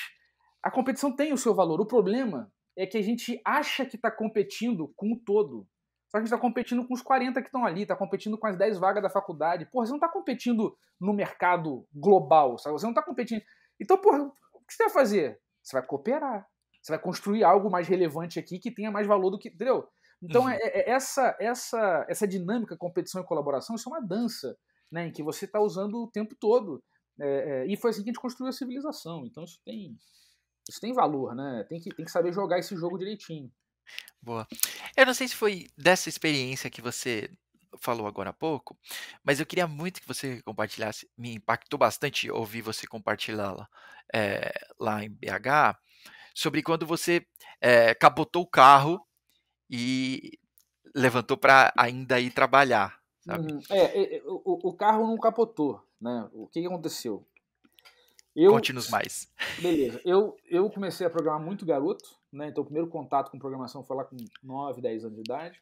a competição tem o seu valor. O problema é que a gente acha que está competindo com o todo. Só que a gente está competindo com os 40 que estão ali, está competindo com as 10 vagas da faculdade. Porra, você não está competindo no mercado global, sabe? Você não está competindo. Então, porra, o que você vai fazer? Você vai cooperar. Você vai construir algo mais relevante aqui que tenha mais valor do que. Entendeu? Então, uhum. é, é, é essa, essa, essa dinâmica, competição e colaboração, isso é uma dança, né? Em que você está usando o tempo todo. É, é, e foi assim que a gente construiu a civilização. Então, isso tem, isso tem valor, né? Tem que, tem que saber jogar esse jogo direitinho. Boa. Eu não sei se foi dessa experiência que você falou agora há pouco, mas eu queria muito que você compartilhasse. Me impactou bastante ouvir você compartilhá-la é, lá em BH sobre quando você é, capotou o carro e levantou para ainda ir trabalhar. Uhum. É, é o, o, carro não capotou, né? O que aconteceu? Eu, Conte-nos mais. Beleza. Eu, eu comecei a programar muito garoto, né? Então o primeiro contato com programação foi lá com 9, 10 anos de idade.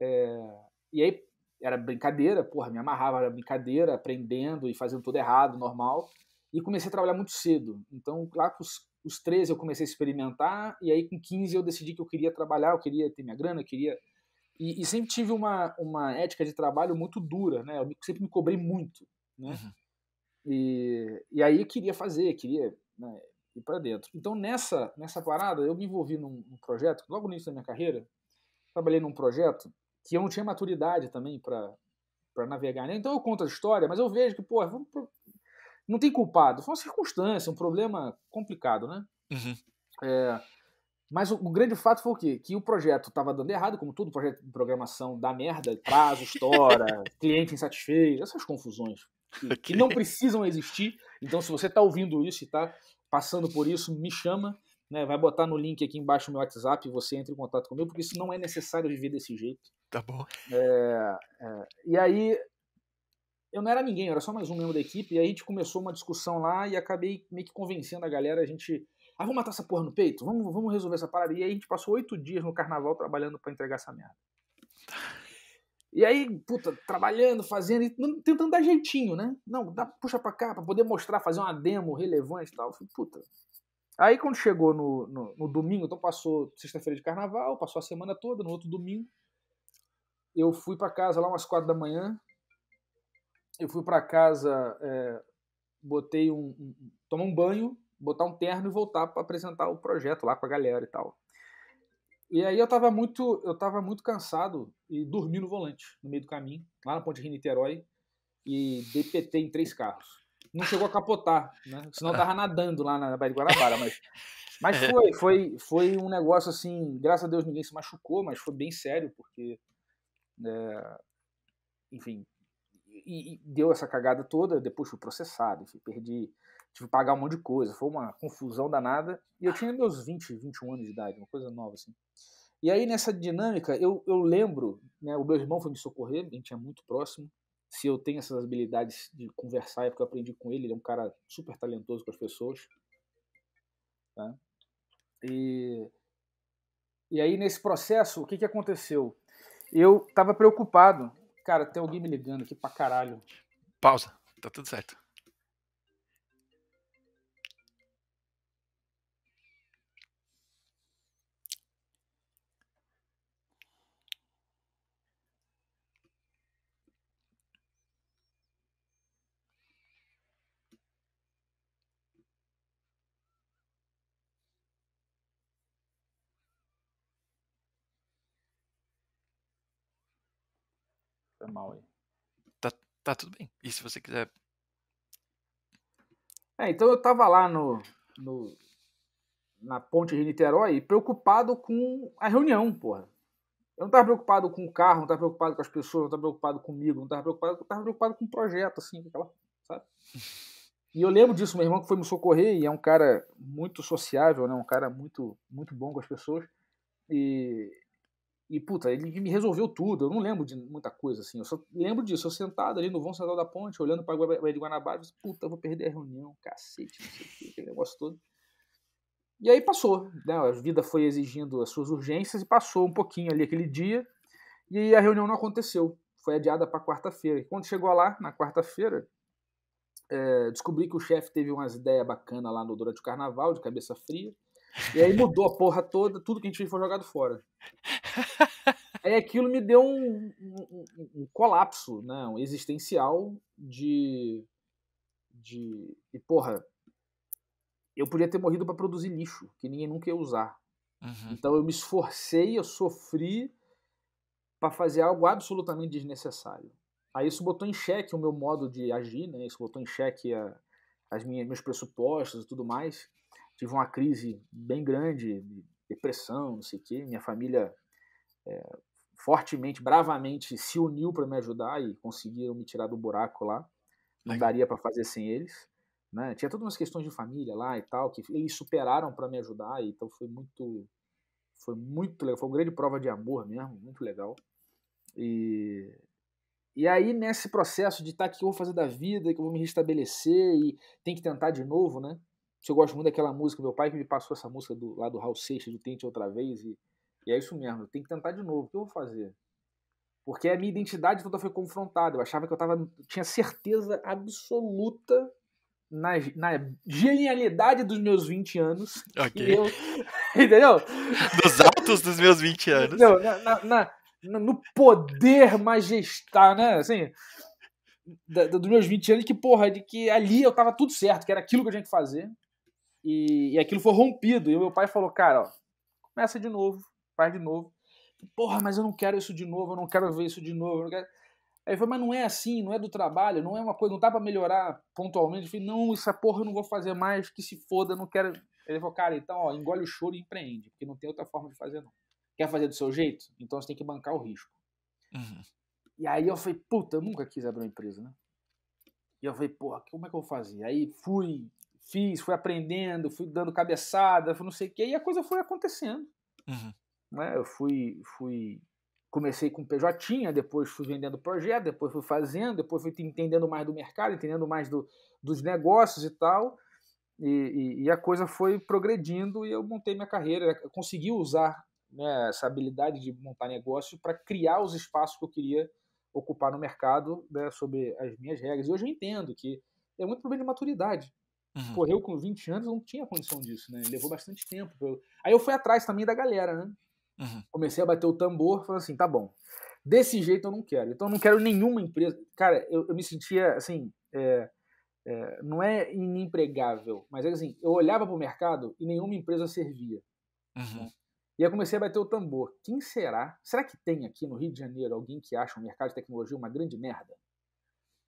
É, e aí era brincadeira, porra, me amarrava, era brincadeira, aprendendo e fazendo tudo errado, normal. E comecei a trabalhar muito cedo. Então, lá com os, os 13 eu comecei a experimentar, e aí com 15 eu decidi que eu queria trabalhar, eu queria ter minha grana, eu queria. E, e sempre tive uma, uma ética de trabalho muito dura, né? Eu sempre me cobrei muito, né? Uhum. E, e aí eu queria fazer, queria né, ir para dentro. Então, nessa, nessa parada, eu me envolvi num, num projeto, logo no início da minha carreira, trabalhei num projeto que eu não tinha maturidade também para navegar. Né? Então eu conto a história, mas eu vejo que, pô, não tem culpado. Foi uma circunstância, um problema complicado, né? Uhum. É, mas o, o, grande fato foi o quê? Que o projeto estava dando errado, como todo projeto de programação dá merda, prazo, estoura, (laughs) cliente insatisfeito, essas confusões que, okay. que não precisam existir. Então, se você está ouvindo isso e está passando por isso, me chama né, vai botar no link aqui embaixo no meu WhatsApp, você entra em contato comigo, porque isso não é necessário viver desse jeito. Tá bom. É, é, e aí, eu não era ninguém, eu era só mais um membro da equipe, e aí a gente começou uma discussão lá e acabei meio que convencendo a galera, a gente, ah, vamos matar essa porra no peito? Vamos, vamos resolver essa parada. E aí a gente passou oito dias no carnaval trabalhando para entregar essa merda. E aí, puta, trabalhando, fazendo, tentando dar jeitinho, né? Não, dá, puxa pra cá, pra poder mostrar, fazer uma demo relevante e tal. Eu falei, puta, Aí quando chegou no, no, no domingo, então passou sexta-feira de carnaval, passou a semana toda, no outro domingo, eu fui para casa lá umas quatro da manhã, eu fui para casa, é, botei um, um, tomar um banho, botar um terno e voltar para apresentar o projeto lá com a galera e tal. E aí eu estava muito, eu tava muito cansado e dormi no volante, no meio do caminho, lá na ponte Rio Niterói, e DPT em três carros não chegou a capotar, né? Senão tava (laughs) nadando lá na Baía de Guarabara, mas mas é. foi, foi, foi um negócio assim, graças a Deus ninguém se machucou, mas foi bem sério, porque é, enfim, e, e, deu essa cagada toda, depois fui processado, enfim, perdi, tive que pagar um monte de coisa, foi uma confusão danada, e eu tinha meus 20, 21 anos de idade, uma coisa nova assim. E aí nessa dinâmica, eu, eu lembro, né, o meu irmão foi me socorrer, a gente é muito próximo, se eu tenho essas habilidades de conversar, é porque eu aprendi com ele, ele é um cara super talentoso com as pessoas. Tá? E, e aí, nesse processo, o que, que aconteceu? Eu estava preocupado. Cara, tem alguém me ligando aqui pra caralho. Pausa, tá tudo certo. normal aí. Tá, tá tudo bem. E se você quiser. É, então eu tava lá no, no na ponte de Niterói preocupado com a reunião, porra. Eu não tava preocupado com o carro, não tava preocupado com as pessoas, não tava preocupado comigo, não tava preocupado, eu tava preocupado com o projeto, assim, aquela, sabe? (laughs) E eu lembro disso, meu irmão que foi me socorrer, e é um cara muito sociável, né? Um cara muito, muito bom com as pessoas. E e, puta, ele me resolveu tudo. Eu não lembro de muita coisa, assim. Eu só lembro disso. Eu sentado ali no vão central da ponte, olhando para Guarabara de Guanabara, eu disse, puta, eu vou perder a reunião, cacete, não sei o que, aquele negócio todo. E aí passou, né? A vida foi exigindo as suas urgências e passou um pouquinho ali aquele dia. E a reunião não aconteceu. Foi adiada para quarta-feira. E quando chegou lá, na quarta-feira, é, descobri que o chefe teve umas ideias bacanas lá no, durante o carnaval, de cabeça fria. E aí mudou a porra toda, tudo que a gente fez foi jogado fora. (laughs) Aí aquilo me deu um, um, um colapso, né? Um existencial de. de. E porra, eu podia ter morrido para produzir lixo, que ninguém nunca ia usar. Uhum. Então eu me esforcei, eu sofri para fazer algo absolutamente desnecessário. Aí isso botou em xeque o meu modo de agir, né? Isso botou em xeque a, as minhas meus pressupostos e tudo mais tive uma crise bem grande, depressão, não sei o quê. Minha família é, fortemente, bravamente se uniu para me ajudar e conseguiram me tirar do buraco lá. Não daria para fazer sem eles. Né? Tinha todas umas questões de família lá e tal, que eles superaram para me ajudar, então foi muito foi muito legal, foi uma grande prova de amor mesmo, muito legal. E, e aí, nesse processo de tá, aqui, que eu vou fazer da vida, que eu vou me restabelecer e tem que tentar de novo, né? eu gosto muito daquela música, meu pai que me passou essa música do, lá do Raul Seixas, do Tente Outra Vez, e, e é isso mesmo, tem que tentar de novo, o que eu vou fazer? Porque a minha identidade toda foi confrontada, eu achava que eu tava, tinha certeza absoluta na, na, genialidade dos meus 20 anos. Okay. Eu, (laughs) entendeu? Dos altos dos meus 20 anos. Não, na, na, no poder majestar, né? Assim, dos meus 20 anos, que, porra, de que ali eu tava tudo certo, que era aquilo que eu tinha que fazer. E, e aquilo foi rompido. E o meu pai falou, cara, ó, começa de novo, faz de novo. Porra, mas eu não quero isso de novo, eu não quero ver isso de novo. Aí ele falou, mas não é assim, não é do trabalho, não é uma coisa, não dá pra melhorar pontualmente. Eu falei, não, essa é porra eu não vou fazer mais, que se foda, não quero. Ele falou, cara, então, ó, engole o choro e empreende, porque não tem outra forma de fazer, não. Quer fazer do seu jeito? Então você tem que bancar o risco. Uhum. E aí eu falei, puta, eu nunca quis abrir uma empresa, né? E eu falei, porra, como é que eu vou fazer? Aí fui, fiz, fui aprendendo, fui dando cabeçada, fui não sei o quê, e a coisa foi acontecendo. Uhum. Né? Eu fui, fui. Comecei com PJ, depois fui vendendo projeto, depois fui fazendo, depois fui entendendo mais do mercado, entendendo mais do, dos negócios e tal. E, e, e a coisa foi progredindo e eu montei minha carreira. Consegui usar né, essa habilidade de montar negócio para criar os espaços que eu queria ocupar no mercado né, sobre as minhas regras. E hoje eu entendo que é muito problema de maturidade. Uhum. Correu com 20 anos, não tinha condição disso, né? Levou bastante tempo. Eu... Aí eu fui atrás também da galera, né? Uhum. Comecei a bater o tambor, falei assim, tá bom. Desse jeito eu não quero. Então eu não quero nenhuma empresa. Cara, eu, eu me sentia assim. É, é, não é inempregável, mas é assim, eu olhava pro mercado e nenhuma empresa servia. Uhum. Né? E aí comecei a bater o tambor. Quem será? Será que tem aqui no Rio de Janeiro alguém que acha o mercado de tecnologia uma grande merda?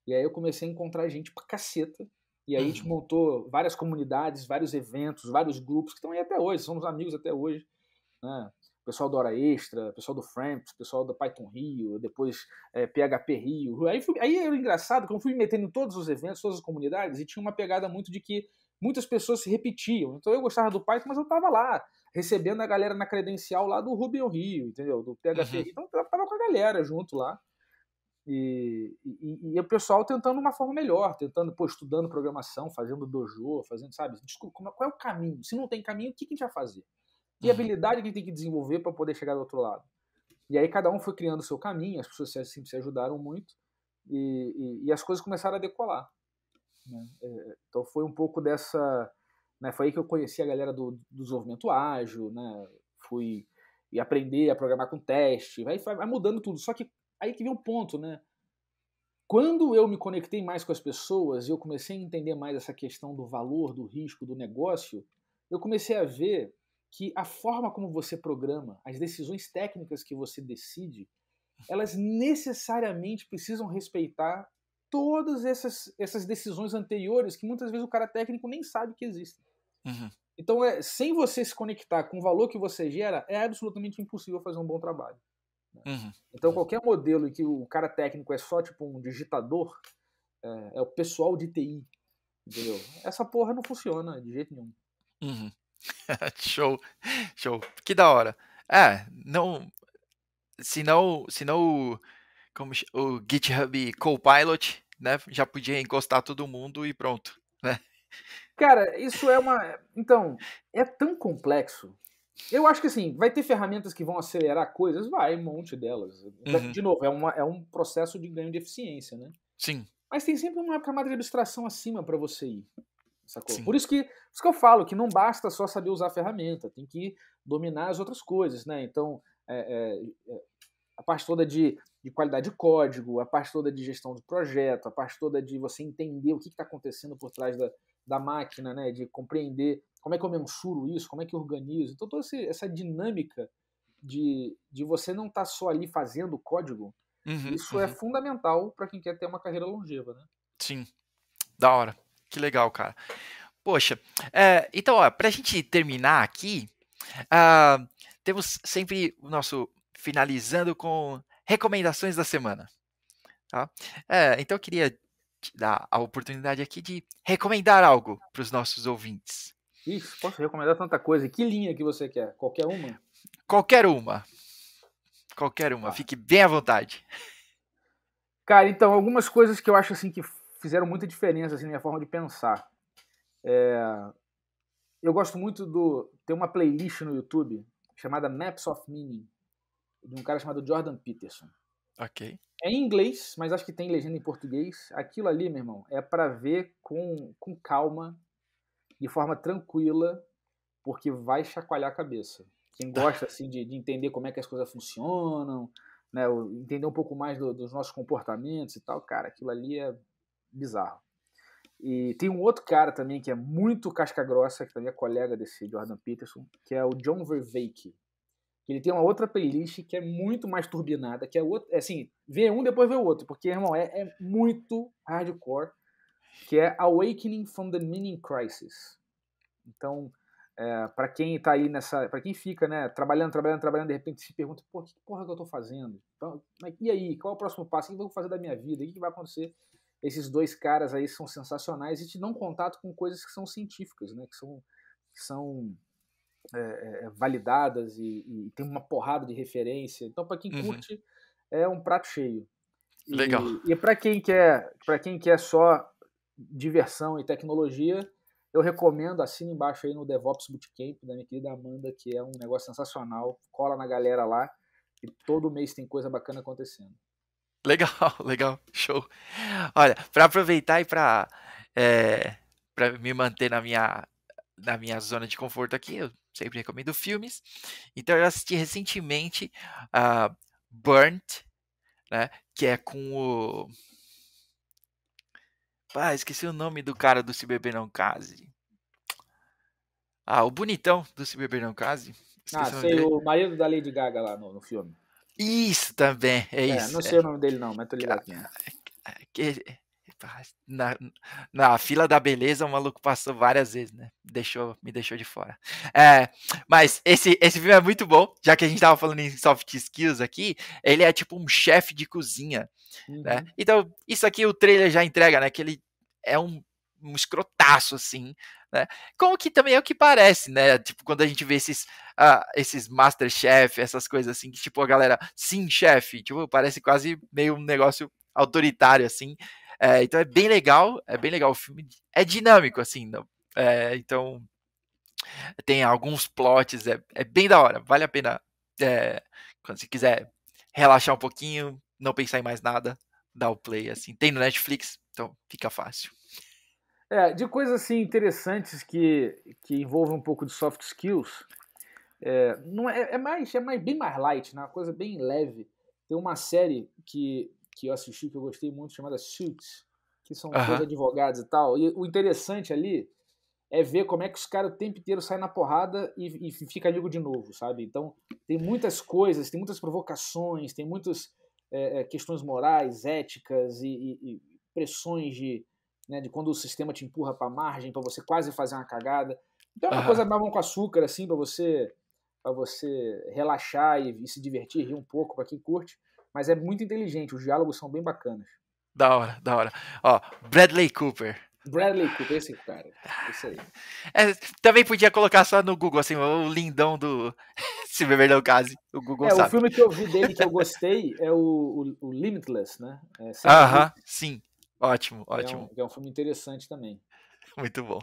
E aí eu comecei a encontrar gente pra caceta e aí a gente uhum. montou várias comunidades, vários eventos, vários grupos que estão aí até hoje, somos amigos até hoje. Né? Pessoal da Hora Extra, pessoal do Framps, pessoal da Python Rio, depois é, PHP Rio. Aí, fui, aí era engraçado que eu fui me metendo em todos os eventos, todas as comunidades, e tinha uma pegada muito de que muitas pessoas se repetiam. Então eu gostava do Python, mas eu estava lá, recebendo a galera na credencial lá do Rubio Rio, entendeu? Do PHP uhum. Rio. Então eu tava com a galera junto lá. E, e, e, o pessoal tentando uma forma melhor, tentando, pô, estudando programação, fazendo dojo, fazendo, sabe? Desculpa, é, qual é o caminho? Se não tem caminho, o que, a gente vai fazer? Que uhum. habilidade que a gente tem que desenvolver para poder chegar do outro lado? E aí cada um foi criando o seu caminho, as pessoas sempre se ajudaram muito e, e as coisas começaram a decolar. Né? É, então foi um pouco dessa. Né, foi aí que eu conheci a galera do, do desenvolvimento ágil, né? Fui e aprender a programar com teste, vai, vai mudando tudo. Só que Aí que vem o ponto, né? Quando eu me conectei mais com as pessoas e eu comecei a entender mais essa questão do valor, do risco, do negócio, eu comecei a ver que a forma como você programa, as decisões técnicas que você decide, elas necessariamente precisam respeitar todas essas, essas decisões anteriores que muitas vezes o cara técnico nem sabe que existem. Uhum. Então, é, sem você se conectar com o valor que você gera, é absolutamente impossível fazer um bom trabalho. Né? Uhum. Então, qualquer modelo em que o cara técnico é só tipo um digitador, é, é, o pessoal de TI, entendeu? Essa porra não funciona de jeito nenhum. Uhum. (laughs) show, show. Que da hora. É, não. Se não, se não como, o GitHub Copilot, né, já podia encostar todo mundo e pronto, né? Cara, isso é uma. Então, é tão complexo eu acho que assim, vai ter ferramentas que vão acelerar coisas? Vai, um monte delas. Uhum. De novo, é, uma, é um processo de ganho de eficiência, né? Sim. Mas tem sempre uma camada de abstração acima para você ir. Sacou? Sim. Por isso que, isso que eu falo que não basta só saber usar a ferramenta, tem que dominar as outras coisas, né? Então, é, é, é a parte toda de, de qualidade de código, a parte toda de gestão de projeto, a parte toda de você entender o que está acontecendo por trás da, da máquina, né? de compreender como é que eu mensuro isso, como é que eu organizo. Então, toda essa dinâmica de, de você não estar tá só ali fazendo código, uhum, isso é uhum. é fundamental para quem quer ter uma carreira longeva. Né? Sim, da hora. Que legal, cara. Poxa, é, então, para a gente terminar aqui, uh, temos sempre o nosso finalizando com recomendações da semana. Tá? É, então eu queria dar a oportunidade aqui de recomendar algo para os nossos ouvintes. Isso, posso recomendar tanta coisa. Que linha que você quer? Qualquer uma? Qualquer uma. Qualquer uma. Ah. Fique bem à vontade. Cara, então, algumas coisas que eu acho assim que fizeram muita diferença assim, na minha forma de pensar. É... Eu gosto muito do. Tem uma playlist no YouTube chamada Maps of Meaning, de um cara chamado Jordan Peterson. Ok. É em inglês, mas acho que tem legenda em português. Aquilo ali, meu irmão, é para ver com, com calma, de forma tranquila, porque vai chacoalhar a cabeça. Quem gosta assim de, de entender como é que as coisas funcionam, né, entender um pouco mais do, dos nossos comportamentos e tal, cara, aquilo ali é bizarro. E tem um outro cara também que é muito casca grossa, que também é colega desse Jordan Peterson, que é o John Verveke que ele tem uma outra playlist que é muito mais turbinada, que é outro, é assim, vê um depois vê o outro, porque, irmão, é, é muito hardcore, que é Awakening from the Meaning Crisis. Então, é, para quem tá aí nessa, para quem fica, né, trabalhando, trabalhando, trabalhando, de repente se pergunta, pô, que porra que eu tô fazendo? Então, e aí, qual é o próximo passo? O que eu vou fazer da minha vida? O que vai acontecer? Esses dois caras aí são sensacionais e te dão contato com coisas que são científicas, né, que são, que são é, é, é, validadas e, e, tem uma porrada de referência. Então, para quem uhum. curte, é um prato cheio. E, Legal. E para quem quer, para quem quer só diversão e tecnologia, eu recomendo, assina embaixo aí no DevOps Bootcamp da minha querida Amanda, que é um negócio sensacional. Cola na galera lá e todo mês tem coisa bacana acontecendo. Legal, (laughs) legal, show. Olha, para aproveitar e para é, para me manter na minha da minha zona de conforto aqui, eu sempre recomendo filmes. Então eu assisti recentemente a uh, Burnt, né, que é com o ah, esqueci o nome do cara do Se Beber Não Case. Ah, o bonitão do Se Beber Não Case. Ah, esqueci ah, sei, o marido da Lady Gaga lá no, no filme. Isso também, é, é isso. Não é. sei é. o nome dele não, mas tô ligado. É. (laughs) que, na, na fila da beleza, o maluco passou várias vezes, né? Deixou, me deixou de fora. É, mas esse, esse filme é muito bom, já que a gente tava falando em soft skills aqui, ele é tipo um chefe de cozinha, né? uhum. né? Então, isso aqui o trailer já entrega, né? Que ele é um, um escrotaço, assim, né? Como que também é o que parece, né? Tipo, quando a gente vê esses, uh, esses Masterchef, essas coisas assim, que tipo, a galera, sim, chefe, tipo, parece quase meio um negócio autoritário, assim, é, então é bem legal, é tá. bem legal o filme. É dinâmico, assim. É, então tem alguns plots, é, é, bem da hora, vale a pena. É, quando você quiser relaxar um pouquinho, não pensar em mais nada, dar o play, assim. Tem no Netflix, então fica fácil. É, de coisas assim interessantes que, que envolvem um pouco de soft skills, é, não é, é, mais, é mais, bem mais light, né? uma coisa bem leve. Tem uma série que que eu assisti, que eu gostei muito, chamada Suits, que são uhum. advogados e tal. E o interessante ali é ver como é que os caras o tempo inteiro saem na porrada e, e fica amigo de novo, sabe? Então, tem muitas coisas, tem muitas provocações, tem muitas é, é questões morais, éticas e, e, e pressões de, né, de quando o sistema te empurra para margem, para você quase fazer uma cagada. Então, é uma uhum. coisa mamão com açúcar, assim, para você para você relaxar e, e se divertir, rir um pouco, para quem curte. Mas é muito inteligente, os diálogos são bem bacanas. Da hora, da hora. Ó, Bradley Cooper. Bradley Cooper, esse cara. Esse aí. É, também podia colocar só no Google, assim, o lindão do. (laughs) Se beber não case, o Google é, sabe. O filme que eu vi dele que eu gostei é o, o, o Limitless, né? É, Aham, uh -huh, sim. Ótimo, ótimo. É um, é um, filme interessante também. (laughs) Muito bom.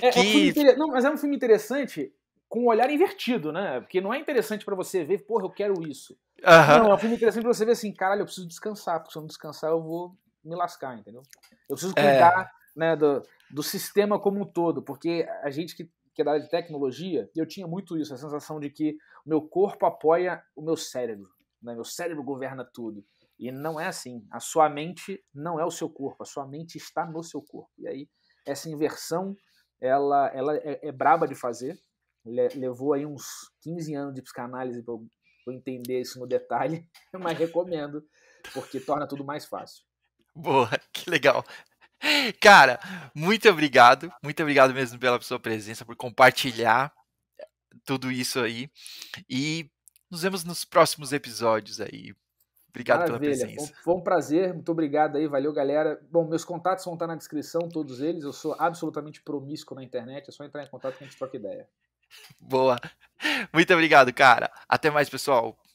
É, que... é um filme inter... Não, mas é um filme interessante com o olhar invertido, né? Porque não é interessante para você ver, porra, eu quero isso. Uhum. Não, é um filme interessante pra você ver assim, caralho, eu preciso descansar, porque se eu não descansar eu vou me lascar, entendeu? Eu preciso é. cuidar é. né, do, do sistema como um todo, porque a gente que, que é da área de tecnologia, eu tinha muito isso, a sensação de que o meu corpo apoia o meu cérebro, né? meu cérebro governa tudo. E não é assim. A sua mente não é o seu corpo, a sua mente está no seu corpo. E aí, essa inversão, ela, ela é, é braba de fazer, levou aí uns 15 anos de psicanálise para eu entender isso no detalhe, (laughs) mas recomendo, porque torna tudo mais fácil. Boa, (laughs) que legal. Cara, muito obrigado, muito obrigado mesmo pela sua presença, por compartilhar tudo isso aí. E nos vemos nos próximos episódios aí. Obrigado Maravilha. pela presença. Foi, um prazer, muito obrigado aí, valeu galera. Bom, meus contatos vão estar na descrição, todos eles. Eu sou absolutamente promíscuo na internet, é só entrar em contato que a gente troca ideia. Boa. Muito obrigado, cara. Até mais, pessoal.